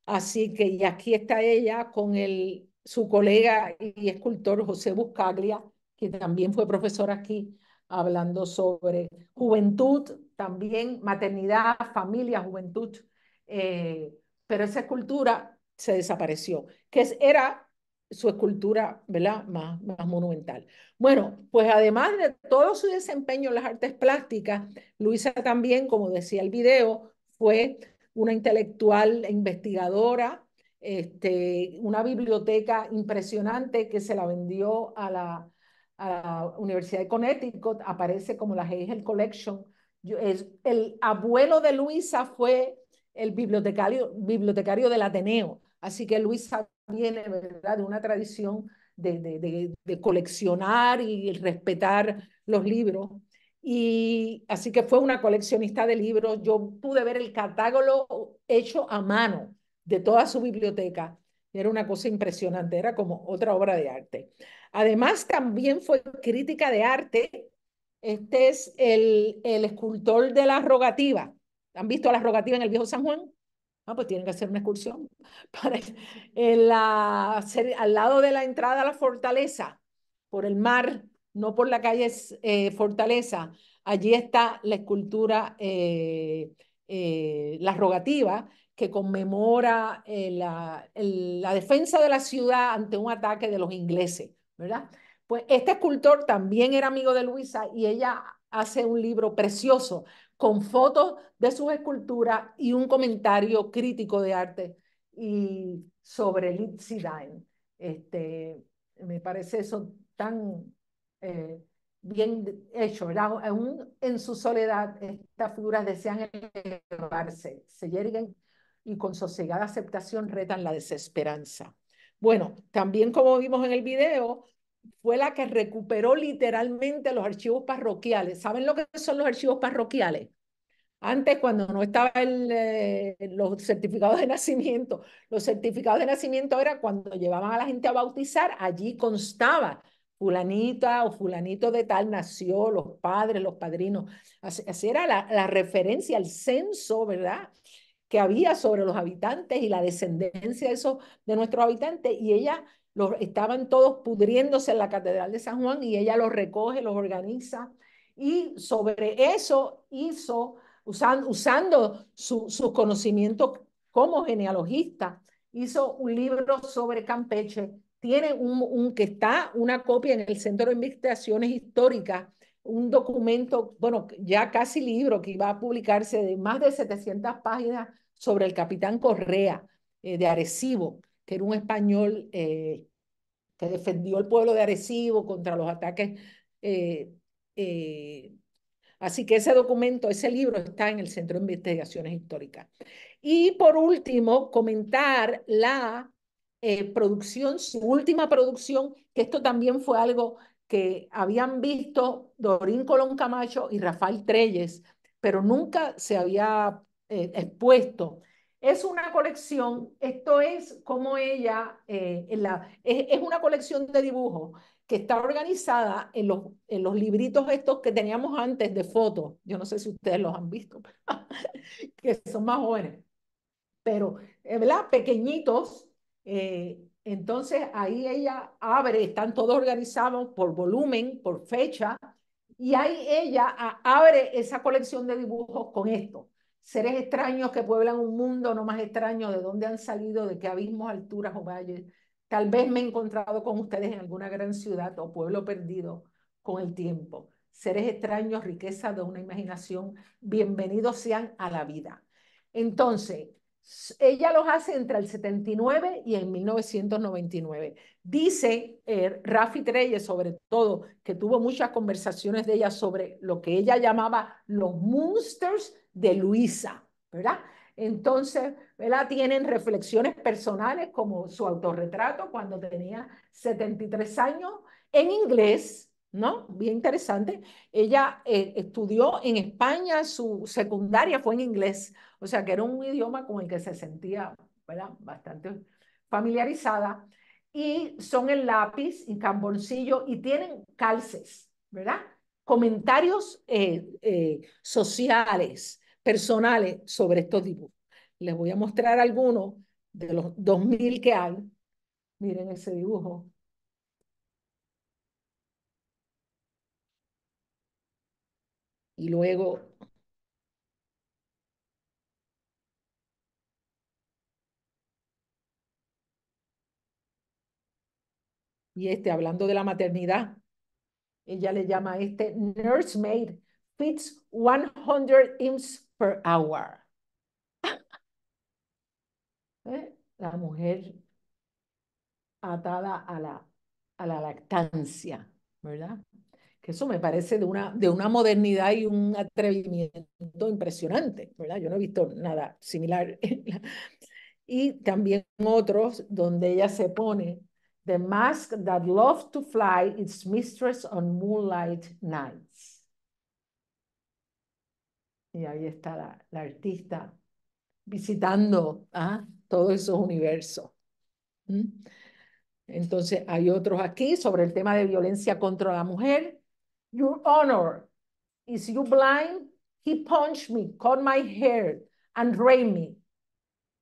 Así que y aquí está ella con el, su colega y escultor José Buscaglia, que también fue profesor aquí, hablando sobre juventud, también maternidad, familia, juventud, eh, pero esa escultura se desapareció, que era su escultura, ¿verdad? Más, más monumental. Bueno, pues además de todo su desempeño en las artes plásticas, Luisa también, como decía el video, fue una intelectual e investigadora, este, una biblioteca impresionante que se la vendió a la, a Universidad de Connecticut, aparece como la Hegel Collection. es, el abuelo de Luisa fue el bibliotecario, bibliotecario del Ateneo, así que Luisa viene ¿verdad? de una tradición de, de, coleccionar y respetar los libros. Y así que fue una coleccionista de libros. Yo pude ver el catálogo hecho a mano de toda su biblioteca. Era una cosa impresionante, era como otra obra de arte. Además, también fue crítica de arte. Este es el, el escultor de la rogativa. ¿Han visto la rogativa en el viejo San Juan? Ah, pues tienen que hacer una excursión al lado de la entrada a la fortaleza, por el mar, no por la calle eh, Fortaleza. Allí está la escultura, eh, eh, la rogativa, que conmemora la, la defensa de la ciudad ante un ataque de los ingleses, ¿verdad? Pues este escultor también era amigo de Luisa y ella hace un libro precioso con fotos de sus esculturas y un comentario crítico de arte y sobre el Dime. Este, me parece eso tan eh, bien hecho, ¿verdad? Aún en su soledad, estas figuras desean elevarse, se yerguen y con sosegada aceptación retan la desesperanza. Bueno, también como vimos en el video, fue la que recuperó literalmente los archivos parroquiales. ¿Saben lo que son los archivos parroquiales? Antes, cuando no estaba el, eh, los certificados de nacimiento, los certificados de nacimiento era cuando llevaban a la gente a bautizar, allí constaba fulanita o fulanito de tal nació, los padres, los padrinos. Así, era la, referencia, al censo, ¿verdad? Que había sobre los habitantes y la descendencia de, esos, de nuestros habitantes. Y ella los, estaban todos pudriéndose en la Catedral de San Juan y ella los recoge, los organiza y sobre eso hizo, usando sus su conocimientos como genealogista, hizo un libro sobre Campeche. Tiene un, que está una copia en el Centro de Investigaciones Históricas, un documento, bueno, ya casi libro que iba a publicarse de más de 700 páginas sobre el capitán Correa eh, de Arecibo que era un español eh, que defendió el pueblo de Arecibo contra los ataques. Eh, eh, así que ese documento, ese libro está en el Centro de Investigaciones Históricas. Y por último, comentar la producción, su última producción, que esto también fue algo que habían visto Dorín Colón Camacho y Rafael Treyes, pero nunca se había expuesto es una colección, esto es como ella, eh, la, es, una colección de dibujos que está organizada en los, en los libritos estos que teníamos antes de fotos. Yo no sé si ustedes los han visto, que son más jóvenes, pero, eh, ¿verdad? Pequeñitos. Eh, entonces ahí ella abre, están todos organizados por volumen, por fecha, y ahí ella ah, abre esa colección de dibujos con esto seres extraños que pueblan un mundo no más extraño, de dónde han salido, de qué abismos, alturas o valles. Tal vez me he encontrado con ustedes en alguna gran ciudad o pueblo perdido con el tiempo. Seres extraños, riqueza de una imaginación, bienvenidos sean a la vida. Entonces, ella los hace entre el 79 y el 1999. Dice eh, Rafi Treyes, sobre todo, que tuvo muchas conversaciones de ella sobre lo que ella llamaba los monsters de Luisa, ¿verdad? Entonces, ¿verdad? Tienen reflexiones personales como su autorretrato cuando tenía 73 años en inglés, ¿no? Bien interesante. Ella eh, estudió en España, su secundaria fue en inglés, o sea que era un idioma con el que se sentía bastante familiarizada. Y son el lápiz y camboncillo y tienen calces, ¿verdad? Comentarios eh, eh, sociales, personales sobre estos dibujos. Les voy a mostrar algunos de los 2000 que hay. Miren ese dibujo. y luego y este hablando de la maternidad ella le llama a este nursemaid fits 100 imps per hour ¿Eh? la mujer atada a la a la lactancia verdad que eso me parece de una, de una modernidad y un atrevimiento impresionante, ¿verdad? Yo no he visto nada similar. y también otros donde ella se pone The Mask That loves to Fly Its Mistress on Moonlight Nights. Y ahí está la, artista visitando ¿ah? todos esos universos. Entonces, hay otros aquí sobre el tema de violencia contra la mujer, Your Honor, is you blind? He punched me, cut my hair, and raped me.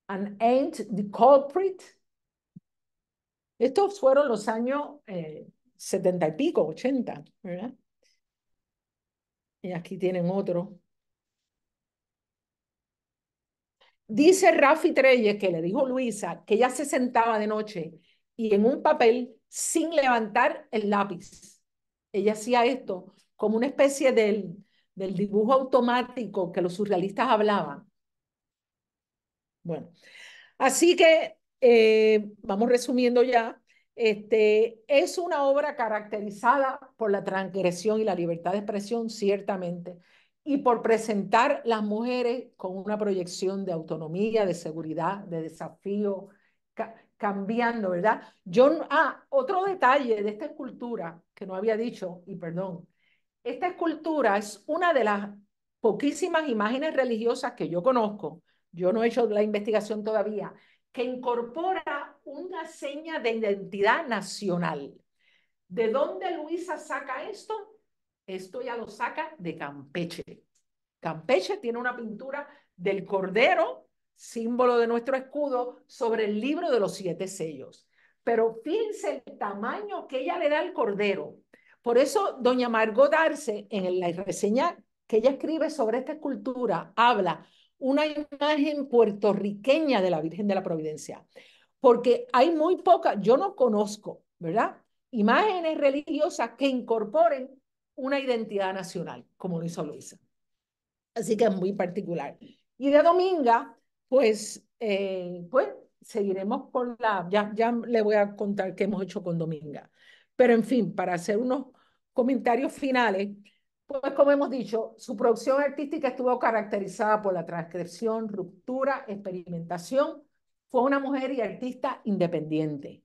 And ain't the culprit? Estos fueron los años eh, setenta y pico, ochenta, ¿verdad? Y aquí tienen otro. Dice Rafi Treyes que le dijo Luisa que ella se sentaba de noche y en un papel sin levantar el lápiz ella hacía esto como una especie del, del dibujo automático que los surrealistas hablaban. Bueno, así que eh, vamos resumiendo ya. Este, es una obra caracterizada por la transgresión y la libertad de expresión, ciertamente, y por presentar las mujeres con una proyección de autonomía, de seguridad, de desafío, cambiando, ¿verdad? Yo, ah, otro detalle de esta escultura que no había dicho, y perdón, esta escultura es una de las poquísimas imágenes religiosas que yo conozco, yo no he hecho la investigación todavía, que incorpora una seña de identidad nacional. ¿De dónde Luisa saca esto? Esto ya lo saca de Campeche. Campeche tiene una pintura del Cordero, símbolo de nuestro escudo, sobre el libro de los siete sellos. Pero fíjense el tamaño que ella le da al cordero. Por eso doña Margot Darce, en la reseña que ella escribe sobre esta escultura, habla una imagen puertorriqueña de la Virgen de la Providencia. Porque hay muy pocas, yo no conozco, ¿verdad? Imágenes religiosas que incorporen una identidad nacional, como lo hizo Luisa. Así que es muy particular. Y de Dominga, pues, eh, pues seguiremos con la, ya, ya le voy a contar qué hemos hecho con Dominga. Pero en fin, para hacer unos comentarios finales, pues como hemos dicho, su producción artística estuvo caracterizada por la transcripción, ruptura, experimentación. Fue una mujer y artista independiente.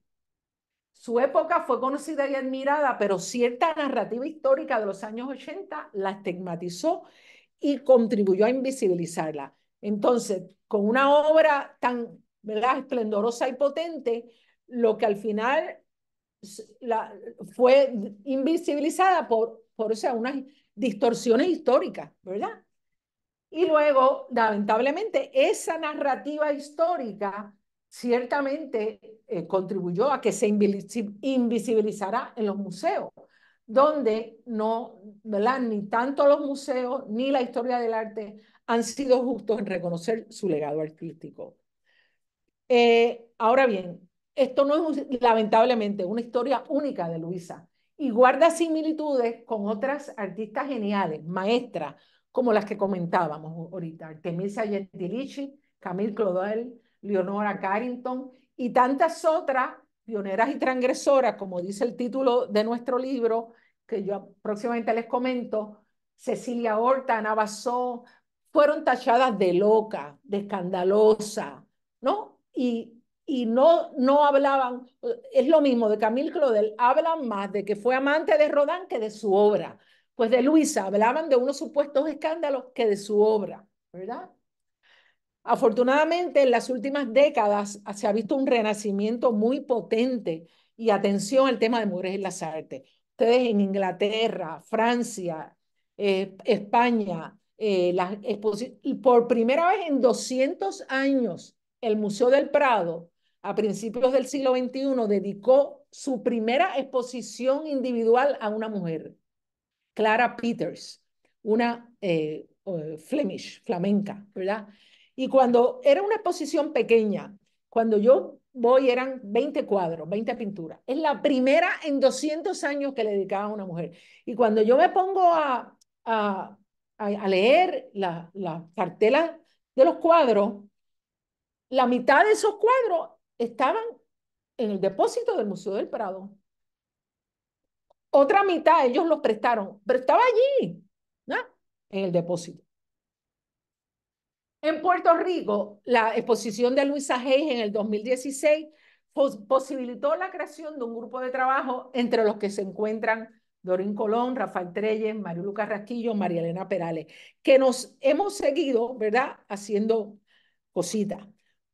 Su época fue conocida y admirada, pero cierta narrativa histórica de los años 80 la estigmatizó y contribuyó a invisibilizarla. Entonces, con una obra tan esplendorosa y potente, lo que al final fue invisibilizada por, por unas distorsiones históricas, ¿verdad? Y luego, lamentablemente, esa narrativa histórica ciertamente eh, contribuyó a que se invisibilizara en los museos, donde no, Ni tanto los museos ni la historia del arte han sido justos en reconocer su legado artístico. Eh, ahora bien, esto no es lamentablemente una historia única de Luisa y guarda similitudes con otras artistas geniales, maestras, como las que comentábamos ahorita, Artemisa Gentilici, Camille Clodel, Leonora Carrington y tantas otras pioneras y transgresoras, como dice el título de nuestro libro, que yo próximamente les comento, Cecilia Horta, Ana fueron tachadas de loca, de escandalosa, ¿no? y, no, no hablaban, es lo mismo de Camille Claudel, hablan más de que fue amante de Rodán que de su obra. Pues de Luisa hablaban de unos supuestos escándalos que de su obra, ¿verdad? Afortunadamente, en las últimas décadas ah, se ha visto un renacimiento muy potente y atención al tema de mujeres en las artes. Ustedes en Inglaterra, Francia, eh, España, eh, por primera vez en 200 años el Museo del Prado, a principios del siglo XXI, dedicó su primera exposición individual a una mujer, Clara Peters, una eh, eh, Flemish, flamenca, ¿verdad? Y cuando era una exposición pequeña, cuando yo voy eran 20 cuadros, 20 pinturas. Es la primera en 200 años que le dedicaba a una mujer. Y cuando yo me pongo a, a, leer la la cartela de los cuadros, la mitad de esos cuadros estaban en el depósito del Museo del Prado. Otra mitad ellos los prestaron, pero estaba allí, ¿no? en el depósito. En Puerto Rico, la exposición de Luisa Hayes en el 2016 posibilitó la creación de un grupo de trabajo entre los que se encuentran Dorín Colón, Rafael Treyes, Mario Lucas Rasquillo, María Elena Perales, que nos hemos seguido, ¿verdad?, haciendo cositas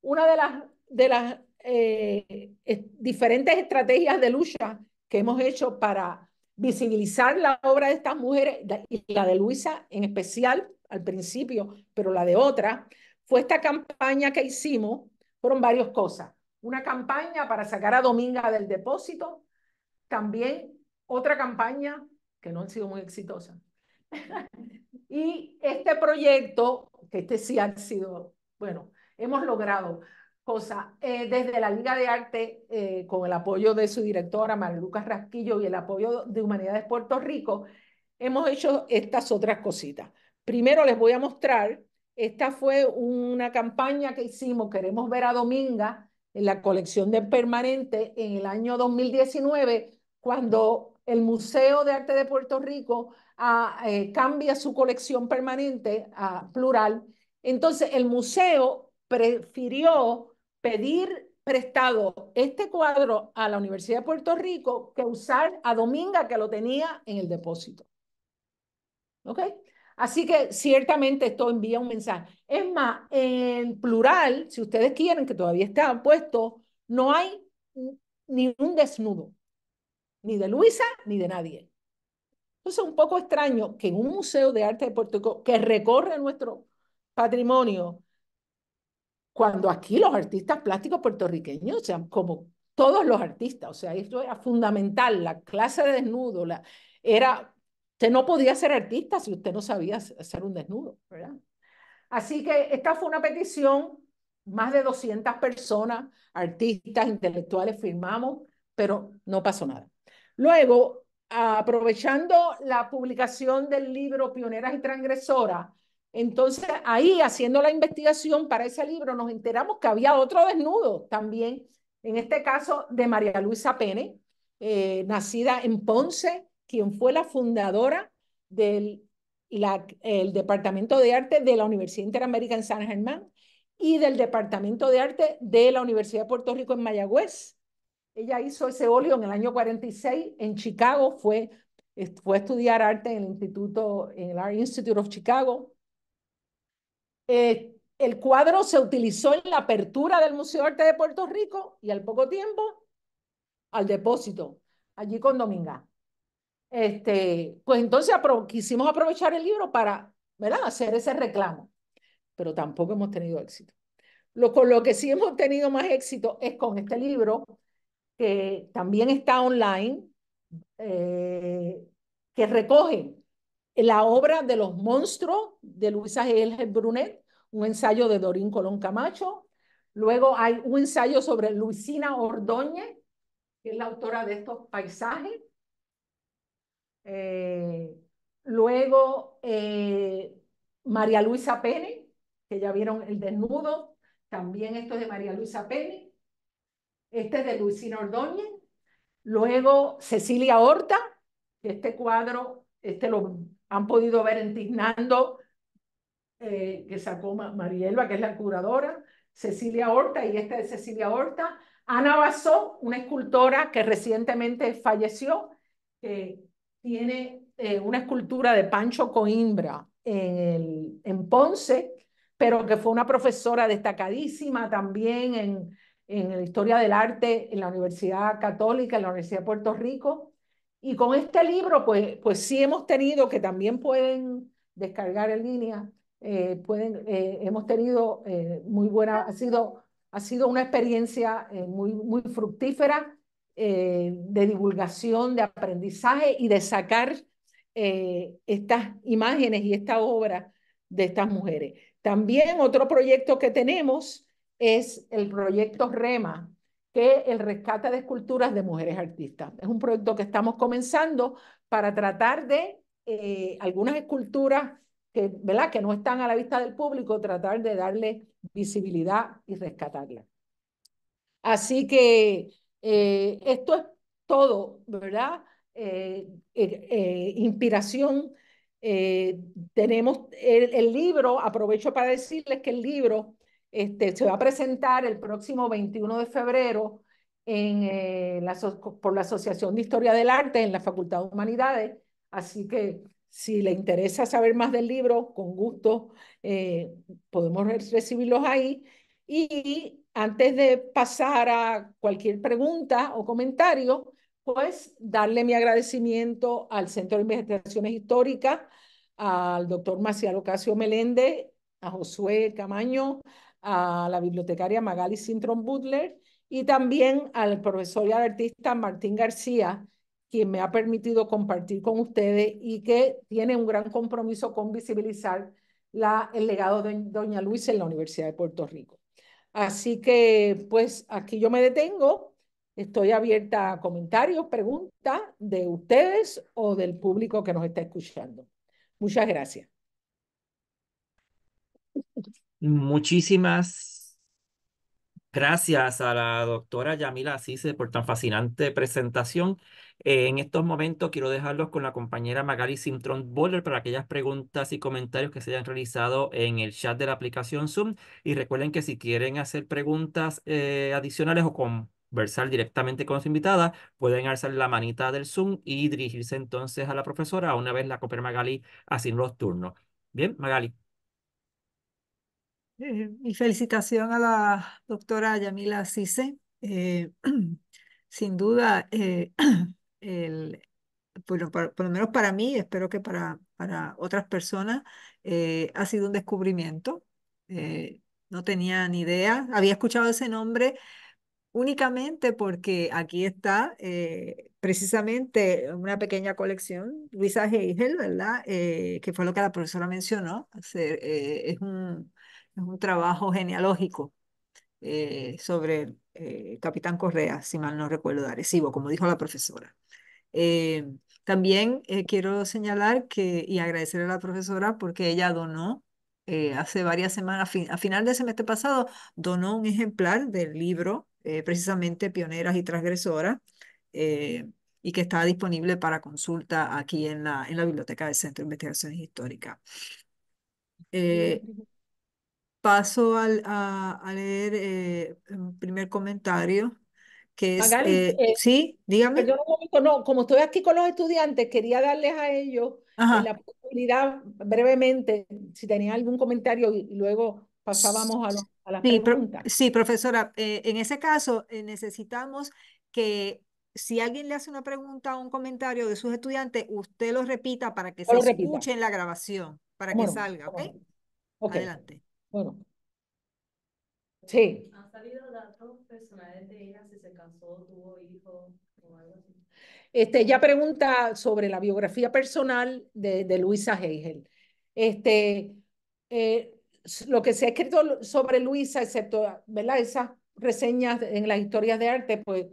una de las, de las eh, diferentes estrategias de lucha que hemos hecho para visibilizar la obra de estas mujeres, y la de Luisa en especial al principio, pero la de otras, fue esta campaña que hicimos, fueron varias cosas. Una campaña para sacar a Dominga del depósito, también otra campaña que no han sido muy exitosas. y este proyecto, que este sí ha sido, bueno, hemos logrado cosas eh, desde la Liga de Arte, eh, con el apoyo de su directora, Marluca Rasquillo, y el apoyo de Humanidades Puerto Rico, hemos hecho estas otras cositas. Primero les voy a mostrar, esta fue una campaña que hicimos, queremos ver a Dominga en la colección de permanente en el año 2019, cuando el Museo de Arte de Puerto Rico ah, eh, cambia su colección permanente a plural. Entonces, el museo prefirió pedir prestado este cuadro a la Universidad de Puerto Rico que usar a Dominga que lo tenía en el depósito. ¿Ok? Así que ciertamente esto envía un mensaje. Es más, en plural, si ustedes quieren, que todavía está puestos, no hay ningún desnudo, ni de Luisa, ni de nadie. Entonces, un poco extraño que en un museo de arte de Puerto Rico que recorre nuestro patrimonio cuando aquí los artistas plásticos puertorriqueños, o sea, como todos los artistas, o sea, esto era fundamental, la clase de desnudo, era, usted no podía ser artista si usted no sabía hacer un desnudo, ¿verdad? Así que esta fue una petición, más de 200 personas, artistas, intelectuales, firmamos, pero no pasó nada. Luego, aprovechando la publicación del libro Pioneras y Transgresoras, entonces, ahí haciendo la investigación para ese libro, nos enteramos que había otro desnudo también, en este caso de María Luisa Pene, eh, nacida en Ponce, quien fue la fundadora del el Departamento de Arte de la Universidad Interamericana en San Germán y del Departamento de Arte de la Universidad de Puerto Rico en Mayagüez. Ella hizo ese óleo en el año 46 en Chicago, fue, fue a estudiar arte en el Instituto, en el Art Institute of Chicago, eh, el cuadro se utilizó en la apertura del Museo de Arte de Puerto Rico y al poco tiempo al depósito, allí con Dominga. Este, pues entonces quisimos aprovechar el libro para ¿verdad? hacer ese reclamo, pero tampoco hemos tenido éxito. Lo, con lo que sí hemos tenido más éxito es con este libro, que también está online, eh, que recoge la obra de los monstruos de Luisa G. Brunet, un ensayo de Dorín Colón Camacho. Luego hay un ensayo sobre Luisina Ordóñez, que es la autora de estos paisajes. Eh, luego eh, María Luisa Pérez, que ya vieron el desnudo, también esto es de María Luisa Pérez. Este es de Luisina Ordóñez. Luego Cecilia Horta, este cuadro, este lo han podido ver en Tignando, eh, que sacó Marielba, que es la curadora, Cecilia Horta, y esta es Cecilia Horta, Ana Basó, una escultora que recientemente falleció, que tiene eh, una escultura de Pancho Coimbra en, el, en Ponce, pero que fue una profesora destacadísima también en, en la historia del arte en la Universidad Católica, en la Universidad de Puerto Rico, y con este libro, pues, pues sí hemos tenido, que también pueden descargar en línea, eh, pueden, eh, hemos tenido eh, muy buena, ha sido, ha sido una experiencia muy, muy fructífera de divulgación, de aprendizaje y de sacar estas imágenes y esta obra de estas mujeres. También otro proyecto que tenemos es el proyecto REMA, que el rescate de esculturas de mujeres artistas. Es un proyecto que estamos comenzando para tratar de eh, algunas esculturas que, ¿verdad? que no están a la vista del público, tratar de darle visibilidad y rescatarlas. Así que eh, esto es todo, ¿verdad? Eh, inspiración. tenemos el libro, aprovecho para decirles que el libro este, se va a presentar el próximo 21 de febrero en, eh, la, por la Asociación de Historia del Arte en la Facultad de Humanidades. Así que si le interesa saber más del libro, con gusto eh, podemos recibirlos ahí. Y antes de pasar a cualquier pregunta o comentario, pues darle mi agradecimiento al Centro de Investigaciones Históricas, al doctor Maciel Ocasio Meléndez, a Josué Camaño, a la bibliotecaria Magali Sintron Butler y también al profesor y al artista Martín García, quien me ha permitido compartir con ustedes y que tiene un gran compromiso con visibilizar la, el legado de Doña Luisa en la Universidad de Puerto Rico. Así que, pues aquí yo me detengo. Estoy abierta a comentarios, preguntas de ustedes o del público que nos está escuchando. Muchas gracias. Muchísimas gracias a la doctora Yamila Asise eh, por tan fascinante presentación. Eh, en estos momentos quiero dejarlos con la compañera Magali sintron Boller para aquellas preguntas y comentarios que se hayan realizado en el chat de la aplicación Zoom. Y recuerden que si quieren hacer preguntas eh, adicionales o conversar directamente con su invitada, pueden alzar la manita del Zoom y dirigirse entonces a la profesora una vez la cooper Magali haciendo los turnos. Bien, Magali mi eh, felicitación a la doctora Yamila Cise. Eh, sin duda, eh, por, lo menos para mí, espero que para, para otras personas, ha sido un descubrimiento. no tenía ni idea, había escuchado ese nombre únicamente porque aquí está precisamente una pequeña colección, Luisa Heigel, ¿verdad? que fue lo que la profesora mencionó. es un, es un trabajo genealógico eh, sobre eh, Capitán Correa, si mal no recuerdo, de Arecibo, como dijo la profesora. Eh, también quiero señalar que, y agradecer a la profesora porque ella donó hace varias semanas, a, final del semestre pasado, donó un ejemplar del libro, precisamente Pioneras y Transgresoras, y que está disponible para consulta aquí en la, en la Biblioteca del Centro de Investigaciones Históricas. Eh, paso a, leer eh, un primer comentario, que es, eh, eh, sí, pues dígame. como estoy aquí con los estudiantes, quería darles a ellos la posibilidad brevemente, si tenían algún comentario y, luego pasábamos a, la pregunta. las sí, preguntas. sí, profesora, en ese caso necesitamos que si alguien le hace una pregunta o un comentario de sus estudiantes, usted lo repita para que se escuche en la grabación, para que salga, ¿ok? Adelante. Bueno. Sí. ¿Han salido datos personales de ella se casó, tuvo hijos o algo así? Este, ella pregunta sobre la biografía personal de, de Luisa Hegel. Este, eh, lo que se ha escrito sobre Luisa, excepto ¿verdad? esas reseñas en las historias de arte, pues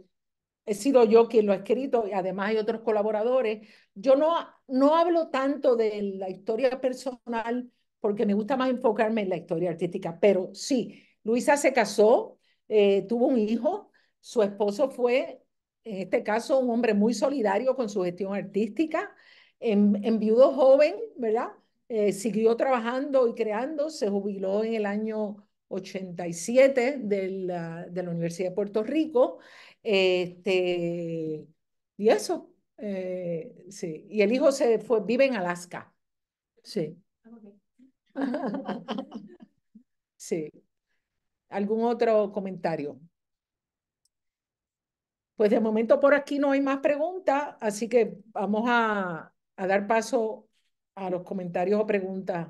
he sido yo quien lo ha escrito y además hay otros colaboradores. Yo no, no hablo tanto de la historia personal porque me gusta más enfocarme en la historia artística, pero sí, Luisa se casó, eh, tuvo un hijo, su esposo fue, en este caso, un hombre muy solidario con su gestión artística, en, joven, ¿verdad? Eh, siguió trabajando y creando, se jubiló en el año 87 de la, de la Universidad de Puerto Rico, este, y eso, eh, sí, y el hijo se fue, vive en Alaska, sí. Ah, Sí. ¿Algún otro comentario? Pues de momento por aquí no hay más preguntas, así que vamos a, dar paso a los comentarios o preguntas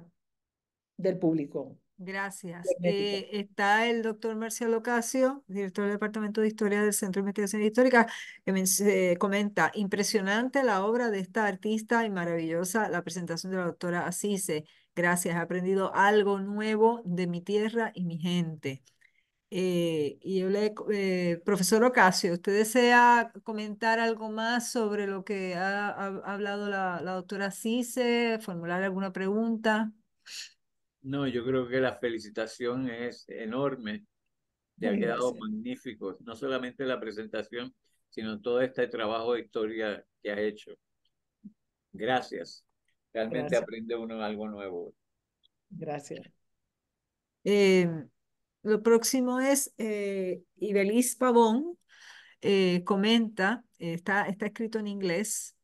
del público. Gracias. Eh, está el doctor Marcial Ocasio director del Departamento de Historia del Centro de Investigación Histórica, que eh, comenta, impresionante la obra de esta artista y maravillosa la presentación de la doctora Asise. Gracias, he aprendido algo nuevo de mi tierra y mi gente. Eh, y yo le, eh, profesor Ocasio, ¿usted desea comentar algo más sobre lo que ha, hablado la, la, doctora Cise? ¿Formular alguna pregunta? No, yo creo que la felicitación es enorme. Te ha quedado magnífico, no solamente la presentación, sino todo este trabajo de historia que has hecho. Gracias. Realmente aprende uno algo nuevo. Gracias. Eh, lo próximo es eh, Ibeliz Pavón, eh, comenta, eh, está, está escrito en inglés,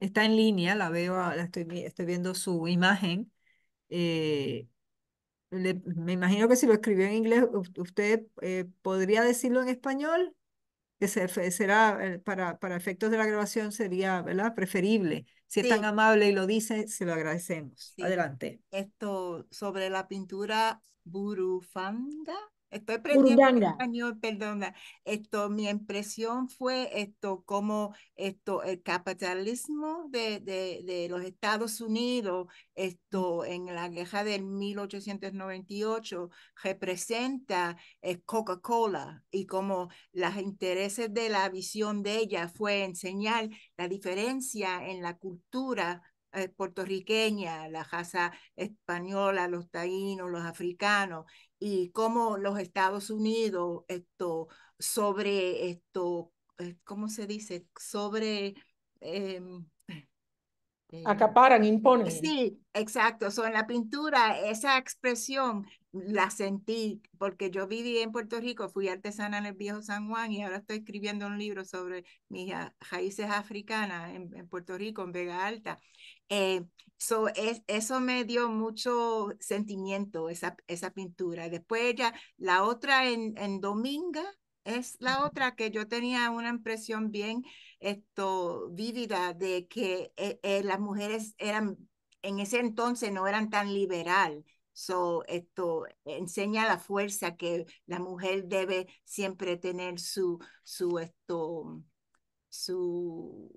está en línea, la veo, la estoy, viendo su imagen. me imagino que si lo escribió en inglés, ¿usted podría decirlo en español? será eh, para, para efectos de la grabación sería ¿verdad? preferible. Si es tan amable y lo dice, se lo agradecemos. Adelante. Esto sobre la pintura Burufanda Estoy aprendiendo español, perdona. Esto, mi impresión fue esto, como esto, el capitalismo de, de, de, los Estados Unidos, esto, en la guerra del 1898, representa Coca-Cola y como los intereses de la visión de ella fue enseñar la diferencia en la cultura eh, puertorriqueña, la jaza española, los taínos, los africanos, y cómo los Estados Unidos esto, sobre esto, eh, ¿cómo se dice? Sobre... Em, em, acaparan, imponen. Sí, exacto. So, en la pintura, esa expresión la sentí porque yo viví en Puerto Rico, fui artesana en el viejo San Juan y ahora estoy escribiendo un libro sobre mis ah, raíces africanas en Puerto Rico, en Vega Alta. Eh, eso me dio mucho sentimiento, esa, pintura. Después ella, la otra en, en Dominga, es la otra que yo tenía una impresión bien esto, vívida de que eh, eh, las mujeres eran, en ese entonces no eran tan liberal. So, esto enseña la fuerza que la mujer debe siempre tener su, su, esto, su,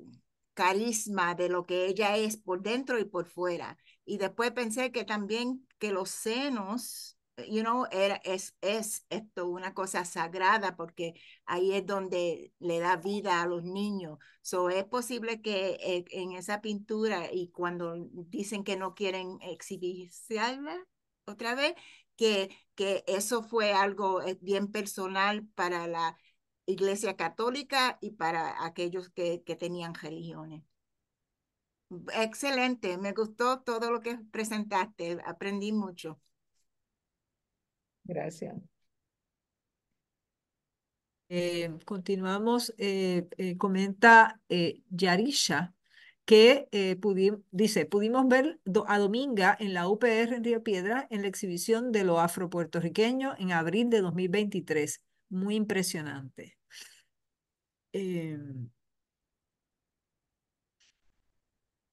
carisma de lo que ella es por dentro y por fuera. Y después pensé que también que los senos, you know, es, es esto una cosa sagrada porque ahí es donde le da vida a los niños. So, es posible que eh, en esa pintura y cuando dicen que no quieren exhibirse otra vez, que, que eso fue algo eh, bien personal para la Iglesia Católica y para aquellos que, que tenían religiones. Excelente, me gustó todo lo que presentaste, aprendí mucho. Gracias. Eh, continuamos, eh, eh, comenta Yarisha que dice, pudimos ver a Dominga en la UPR en Río Piedra en la exhibición de lo afropuertorriqueño en abril de 2023. Muy impresionante. Em,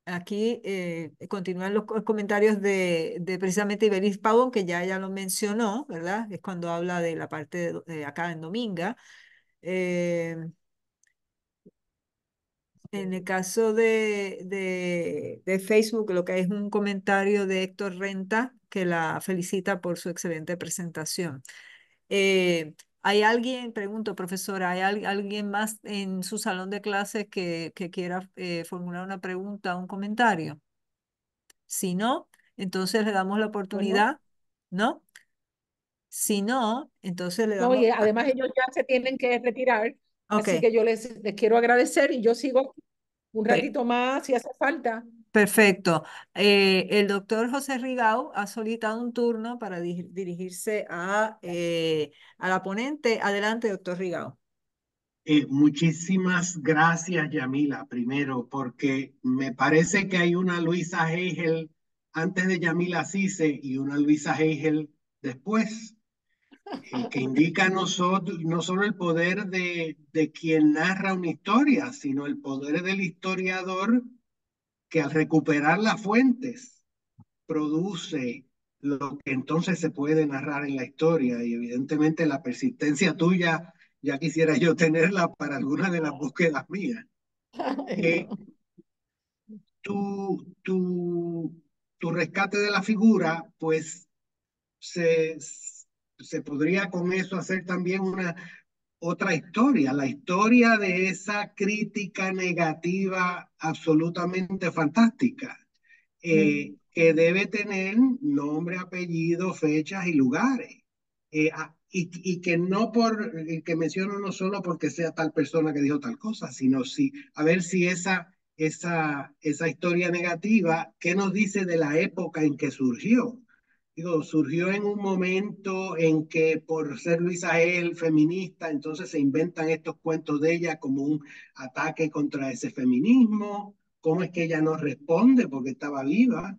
aquí eh, continúan los comentarios de, precisamente Iberis Pavón, que ya, lo mencionó, ¿verdad? Es cuando habla de la parte de, acá en Dominga. Em, en el caso de, de, Facebook, lo que es un comentario de Héctor Renta que la felicita por su excelente presentación. Eh, ¿Hay alguien, pregunto profesora, ¿hay alguien más en su salón de clases que, quiera eh, formular una pregunta, o un comentario? Si no, entonces le damos la oportunidad, ¿no? Si no, entonces le damos... No, además ellos ya se tienen que retirar, así que yo les, quiero agradecer y yo sigo un ratito más si hace falta. Perfecto. Eh, el doctor José Rigao ha solicitado un turno para dirigirse a, eh, la ponente. Adelante, doctor Rigao. Eh, muchísimas gracias, Yamila, primero, porque me parece que hay una Luisa Hegel antes de Yamila Cise y una Luisa Hegel después, eh, que indica no solo el poder de, de quien narra una historia, sino el poder del historiador que al recuperar las fuentes produce lo que entonces se puede narrar en la historia y evidentemente la persistencia tuya ya quisiera yo tenerla para alguna de las búsquedas mías. Eh, tu, tu, rescate de la figura, pues se, se podría con eso hacer también una otra historia, la historia de esa crítica negativa absolutamente fantástica, eh, mm. que debe tener nombre, apellido, fechas y lugares. Eh, y, que no por, eh, que menciono no solo porque sea tal persona que dijo tal cosa, sino si, a ver si esa, esa, esa historia negativa, ¿qué nos dice de la época en que surgió? digo, surgió en un momento en que por ser Luisa él feminista, entonces se inventan estos cuentos de ella como un ataque contra ese feminismo. ¿Cómo es que ella no responde porque estaba viva?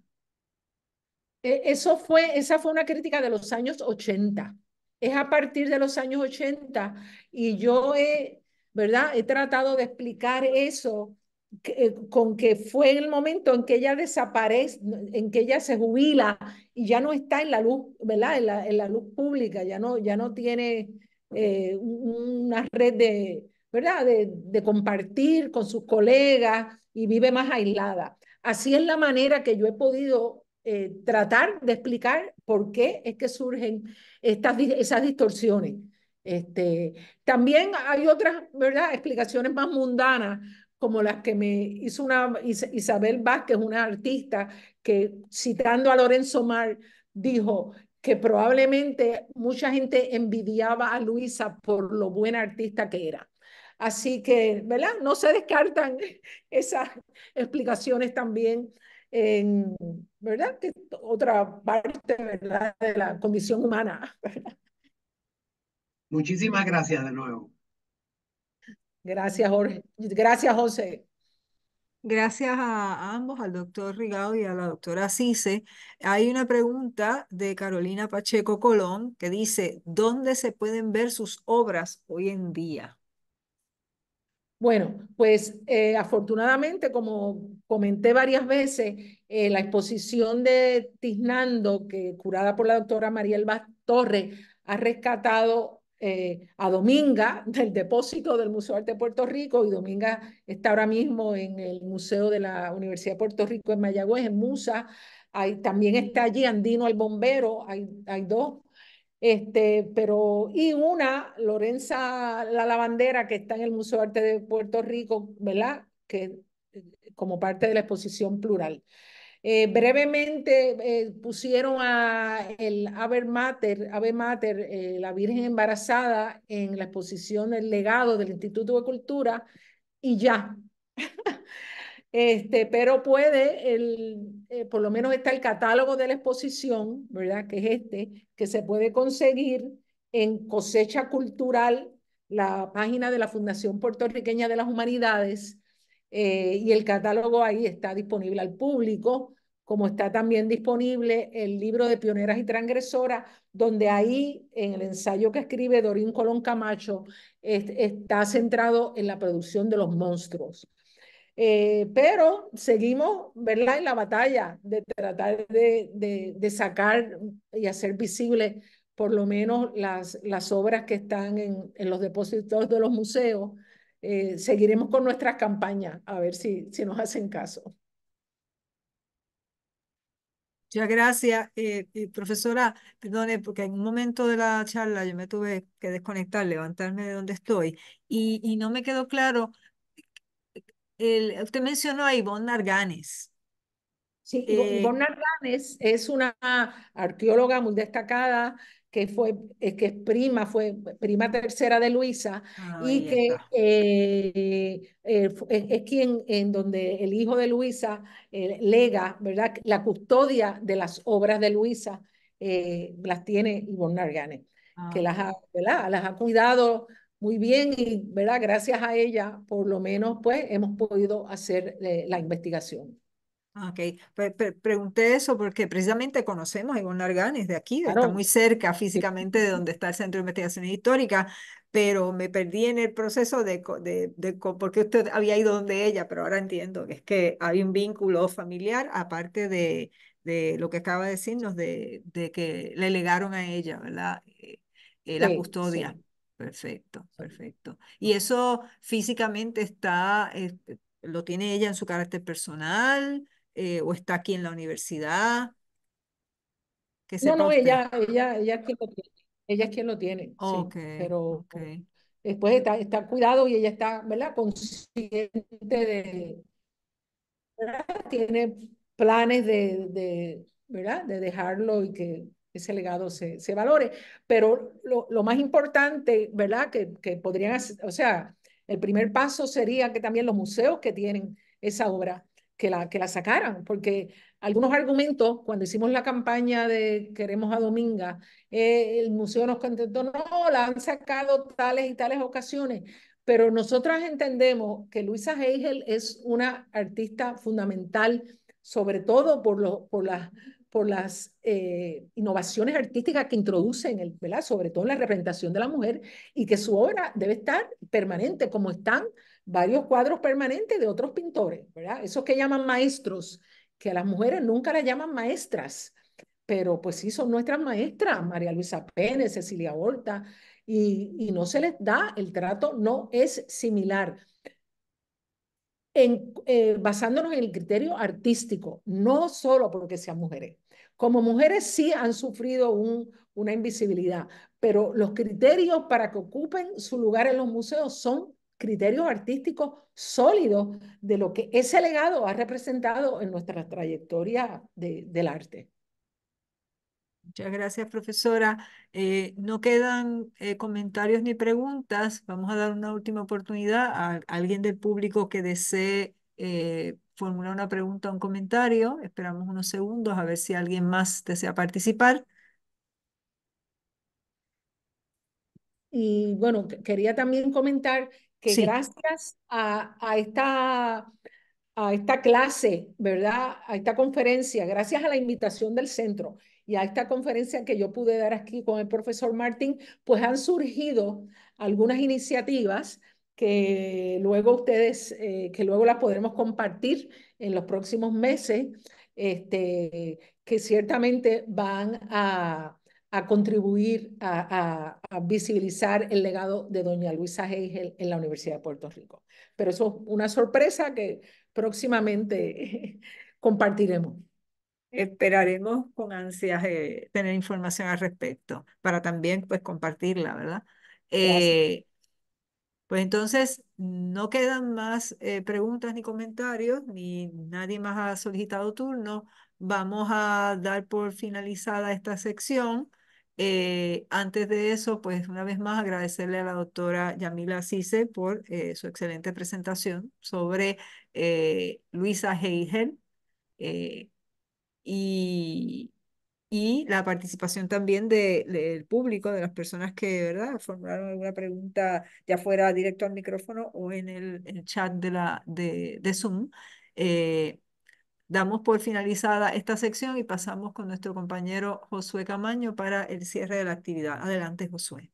E, eso fue, esa fue una crítica de los años 80. Es a partir de los años 80 y yo he, ¿verdad? He tratado de explicar eso eh, con que fue el momento en que ella desaparece, en que ella se jubila y ya no está en la luz, ¿verdad? En la, luz pública, ya no, ya no tiene eh, una red de, ¿verdad? De, compartir con sus colegas y vive más aislada. Así es la manera que yo he podido eh, tratar de explicar por qué es que surgen estas, esas distorsiones. Este, también hay otras ¿verdad? explicaciones más mundanas, como las que me hizo una Isabel Vázquez, una artista que citando a Lorenzo Mar dijo que probablemente mucha gente envidiaba a Luisa por lo buena artista que era. Así que, ¿verdad? No se descartan esas explicaciones también en, ¿verdad? Que otra parte, ¿verdad? De la condición humana. Muchísimas gracias de nuevo. Gracias, Jorge. Gracias, José. Gracias a ambos, al doctor Rigaud y a la doctora Cise. Hay una pregunta de Carolina Pacheco Colón que dice, ¿dónde se pueden ver sus obras hoy en día? Bueno, pues eh, afortunadamente, como comenté varias veces, eh, la exposición de Tiznando, que curada por la doctora Mariel Torres, ha rescatado eh, a Dominga del depósito del Museo de Arte de Puerto Rico y Dominga está ahora mismo en el Museo de la Universidad de Puerto Rico en Mayagüez, en Musa. también está allí Andino el Bombero, hay, dos. Este, pero, y una, Lorenza La Lavandera, que está en el Museo de Arte de Puerto Rico, ¿verdad? Que eh, como parte de la exposición plural. Eh, brevemente eh, pusieron a el Ave Mater, eh, la Virgen embarazada, en la exposición del legado del Instituto de Cultura y ya. este, pero puede, el, por lo menos está el catálogo de la exposición, ¿verdad? Que es este, que se puede conseguir en Cosecha Cultural, la página de la Fundación Puertorriqueña de las Humanidades. y el catálogo ahí está disponible al público como está también disponible el libro de Pioneras y Transgresoras, donde ahí en el ensayo que escribe Dorín Colón Camacho está centrado en la producción de los monstruos. Eh, pero seguimos ¿verdad? en la batalla de tratar de, sacar y hacer visible por lo menos las, las obras que están en, en los depósitos de los museos. Eh, seguiremos con nuestras campañas a ver si, si nos hacen caso. Muchas gracias, eh, profesora. Perdone, porque en un momento de la charla yo me tuve que desconectar, levantarme de donde estoy, y, no me quedó claro. usted mencionó a Ivonne Arganes. Sí, eh, Ivonne Arganes es una arqueóloga muy destacada que fue eh, que es prima, fue prima tercera de Luisa, y que eh, eh, es, quien en donde el hijo de Luisa lega, ¿verdad? La custodia de las obras de Luisa las tiene Ivonne Arganes, que las ha, ah. las ha cuidado muy bien y ¿verdad? gracias a ella por lo menos pues hemos podido hacer la investigación. Ah, ok, pregunté eso porque precisamente conocemos a Ivonne Arganes de aquí, está muy cerca físicamente de donde está el Centro de Investigaciones Históricas, pero me perdí en el proceso de, de, de, porque usted había ido donde ella, pero ahora entiendo que es que hay un vínculo familiar, aparte de, lo que acaba de decirnos, de, que le legaron a ella, ¿verdad? Eh, eh, la custodia. Perfecto, perfecto. Y eso físicamente está, eh, lo tiene ella en su carácter personal, eh, o está aquí en la universidad? Que no, no, ella, es quien lo tiene. Ella es quien lo tiene. pero después está, está cuidado y ella está, ¿verdad? Consciente de, Tiene planes de, de, ¿verdad? De dejarlo y que ese legado se, se valore. Pero lo, lo, más importante, ¿verdad? Que, que podrían hacer, o sea, el primer paso sería que también los museos que tienen esa obra que la, que la sacaran, porque algunos argumentos, cuando hicimos la campaña de Queremos a Dominga, eh, el museo nos contestó, no, la han sacado tales y tales ocasiones, pero nosotras entendemos que Luisa Heigel es una artista fundamental, sobre todo por, lo, por las por las eh, innovaciones artísticas que introduce en el, ¿verdad? sobre todo en la representación de la mujer, y que su obra debe estar permanente, como están varios cuadros permanentes de otros pintores, ¿verdad? Esos que llaman maestros, que a las mujeres nunca las llaman maestras, pero pues sí son nuestras maestras, María Luisa Pérez, Cecilia Horta, y, no se les da, el trato no es similar. En, eh, basándonos en el criterio artístico, no solo porque sean mujeres. Como mujeres sí han sufrido una invisibilidad, pero los criterios para que ocupen su lugar en los museos son criterios artísticos sólidos de lo que ese legado ha representado en nuestra trayectoria del arte. Muchas gracias, profesora. Eh, no quedan eh, comentarios ni preguntas. Vamos a dar una última oportunidad a alguien del público que desee eh, formular una pregunta o un comentario. Esperamos unos segundos a ver si alguien más desea participar. Y bueno, quería también comentar que gracias a, esta, a esta clase, ¿verdad? A esta conferencia, gracias a la invitación del centro y a esta conferencia que yo pude dar aquí con el profesor Martín, pues han surgido algunas iniciativas que luego ustedes, eh, que luego las podremos compartir en los próximos meses, este, que ciertamente van a, a contribuir a, visibilizar el legado de doña Luisa Heigel en la Universidad de Puerto Rico. Pero eso es una sorpresa que próximamente compartiremos. Esperaremos con ansias eh, tener información al respecto para también pues compartirla, ¿verdad? Eh, pues entonces no quedan más eh, preguntas ni comentarios, ni nadie más ha solicitado turno. Vamos a dar por finalizada esta sección. Eh, antes de eso, pues una vez más agradecerle a la doctora Yamila Cise por eh, su excelente presentación sobre eh, Luisa Heigel y, y, la participación también del de, público, de las personas que ¿verdad? formularon alguna pregunta ya fuera directo al micrófono o en el, chat de, la, de, Zoom. Damos por finalizada esta sección y pasamos con nuestro compañero Josué Camaño para el cierre de la actividad. Adelante, Josué.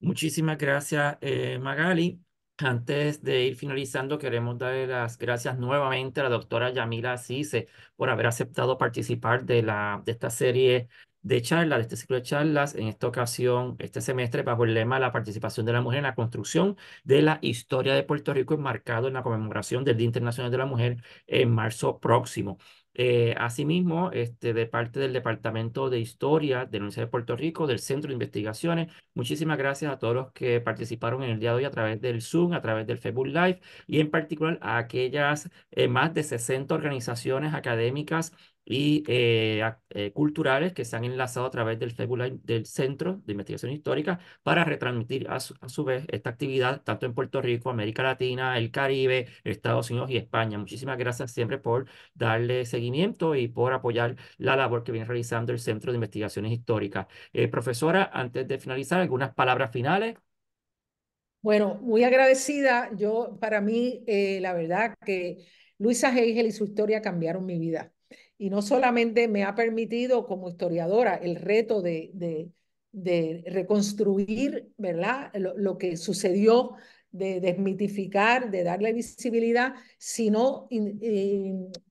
Muchísimas gracias, eh, Magali. Antes de ir finalizando, queremos dar las gracias nuevamente a la doctora Yamila Sise por haber aceptado participar de, la, de esta serie de charlas, de este ciclo de charlas, en esta ocasión, este semestre, bajo el lema La participación de la mujer en la construcción de la historia de Puerto Rico, enmarcado en la conmemoración del Día Internacional de la Mujer en marzo próximo. Eh, asimismo, este, de parte del Departamento de Historia de la Universidad de Puerto Rico, del Centro de Investigaciones, muchísimas gracias a todos los que participaron en el día de hoy a través del Zoom, a través del Facebook Live y en particular a aquellas eh, más de 60 organizaciones académicas y eh, eh, culturales que se han enlazado a través del del Centro de Investigación Histórica para retransmitir a su, vez esta actividad tanto en Puerto Rico, América Latina, el Caribe, Estados Unidos y España. Muchísimas gracias siempre por darle seguimiento y por apoyar la labor que viene realizando el Centro de Investigaciones Históricas. Eh, profesora, antes de finalizar, algunas palabras finales. Bueno, muy agradecida. Yo, para mí, la verdad que Luisa Hegel y su historia cambiaron mi vida y no solamente me ha permitido como historiadora el reto de, de, de reconstruir ¿verdad? Lo, que sucedió, de desmitificar, de darle visibilidad, sino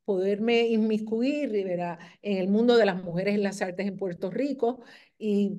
poderme inmiscuir en el mundo de las mujeres en las artes en Puerto Rico y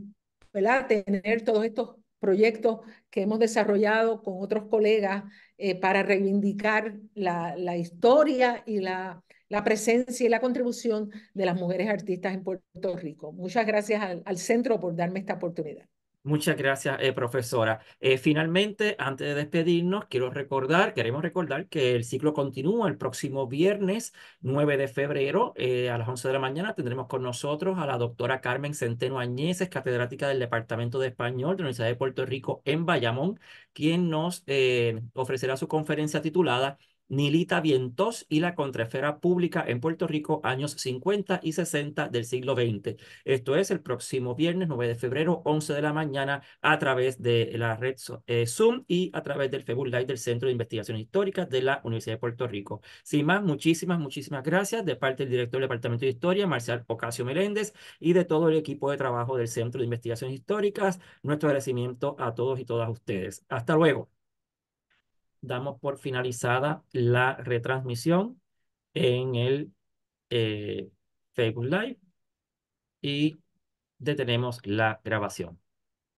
¿verdad? tener todos estos proyectos que hemos desarrollado con otros colegas eh, para reivindicar la, la historia y la la presencia y la contribución de las mujeres artistas en Puerto Rico. Muchas gracias al, centro por darme esta oportunidad. Muchas gracias, eh, profesora. Eh, finalmente, antes de despedirnos, quiero recordar, queremos recordar que el ciclo continúa el próximo viernes 9 de febrero eh, a las 11 de la mañana. Tendremos con nosotros a la doctora Carmen Centeno Añez, catedrática del Departamento de Español de la Universidad de Puerto Rico en Bayamón, quien nos ofrecerá su conferencia titulada Nilita Vientos y la Contraesfera Pública en Puerto Rico, años 50 y 60 del siglo XX. Esto es el próximo viernes 9 de febrero, 11 de la mañana, a través de la red eh, Zoom y a través del Facebook Live del Centro de investigación histórica de la Universidad de Puerto Rico. Sin más, muchísimas, muchísimas gracias de parte del director del Departamento de Historia, Marcial Ocasio Meléndez, y de todo el equipo de trabajo del Centro de Investigaciones Históricas. Nuestro agradecimiento a todos y todas ustedes. Hasta luego damos por finalizada la retransmisión en el eh, Facebook Live y detenemos la grabación.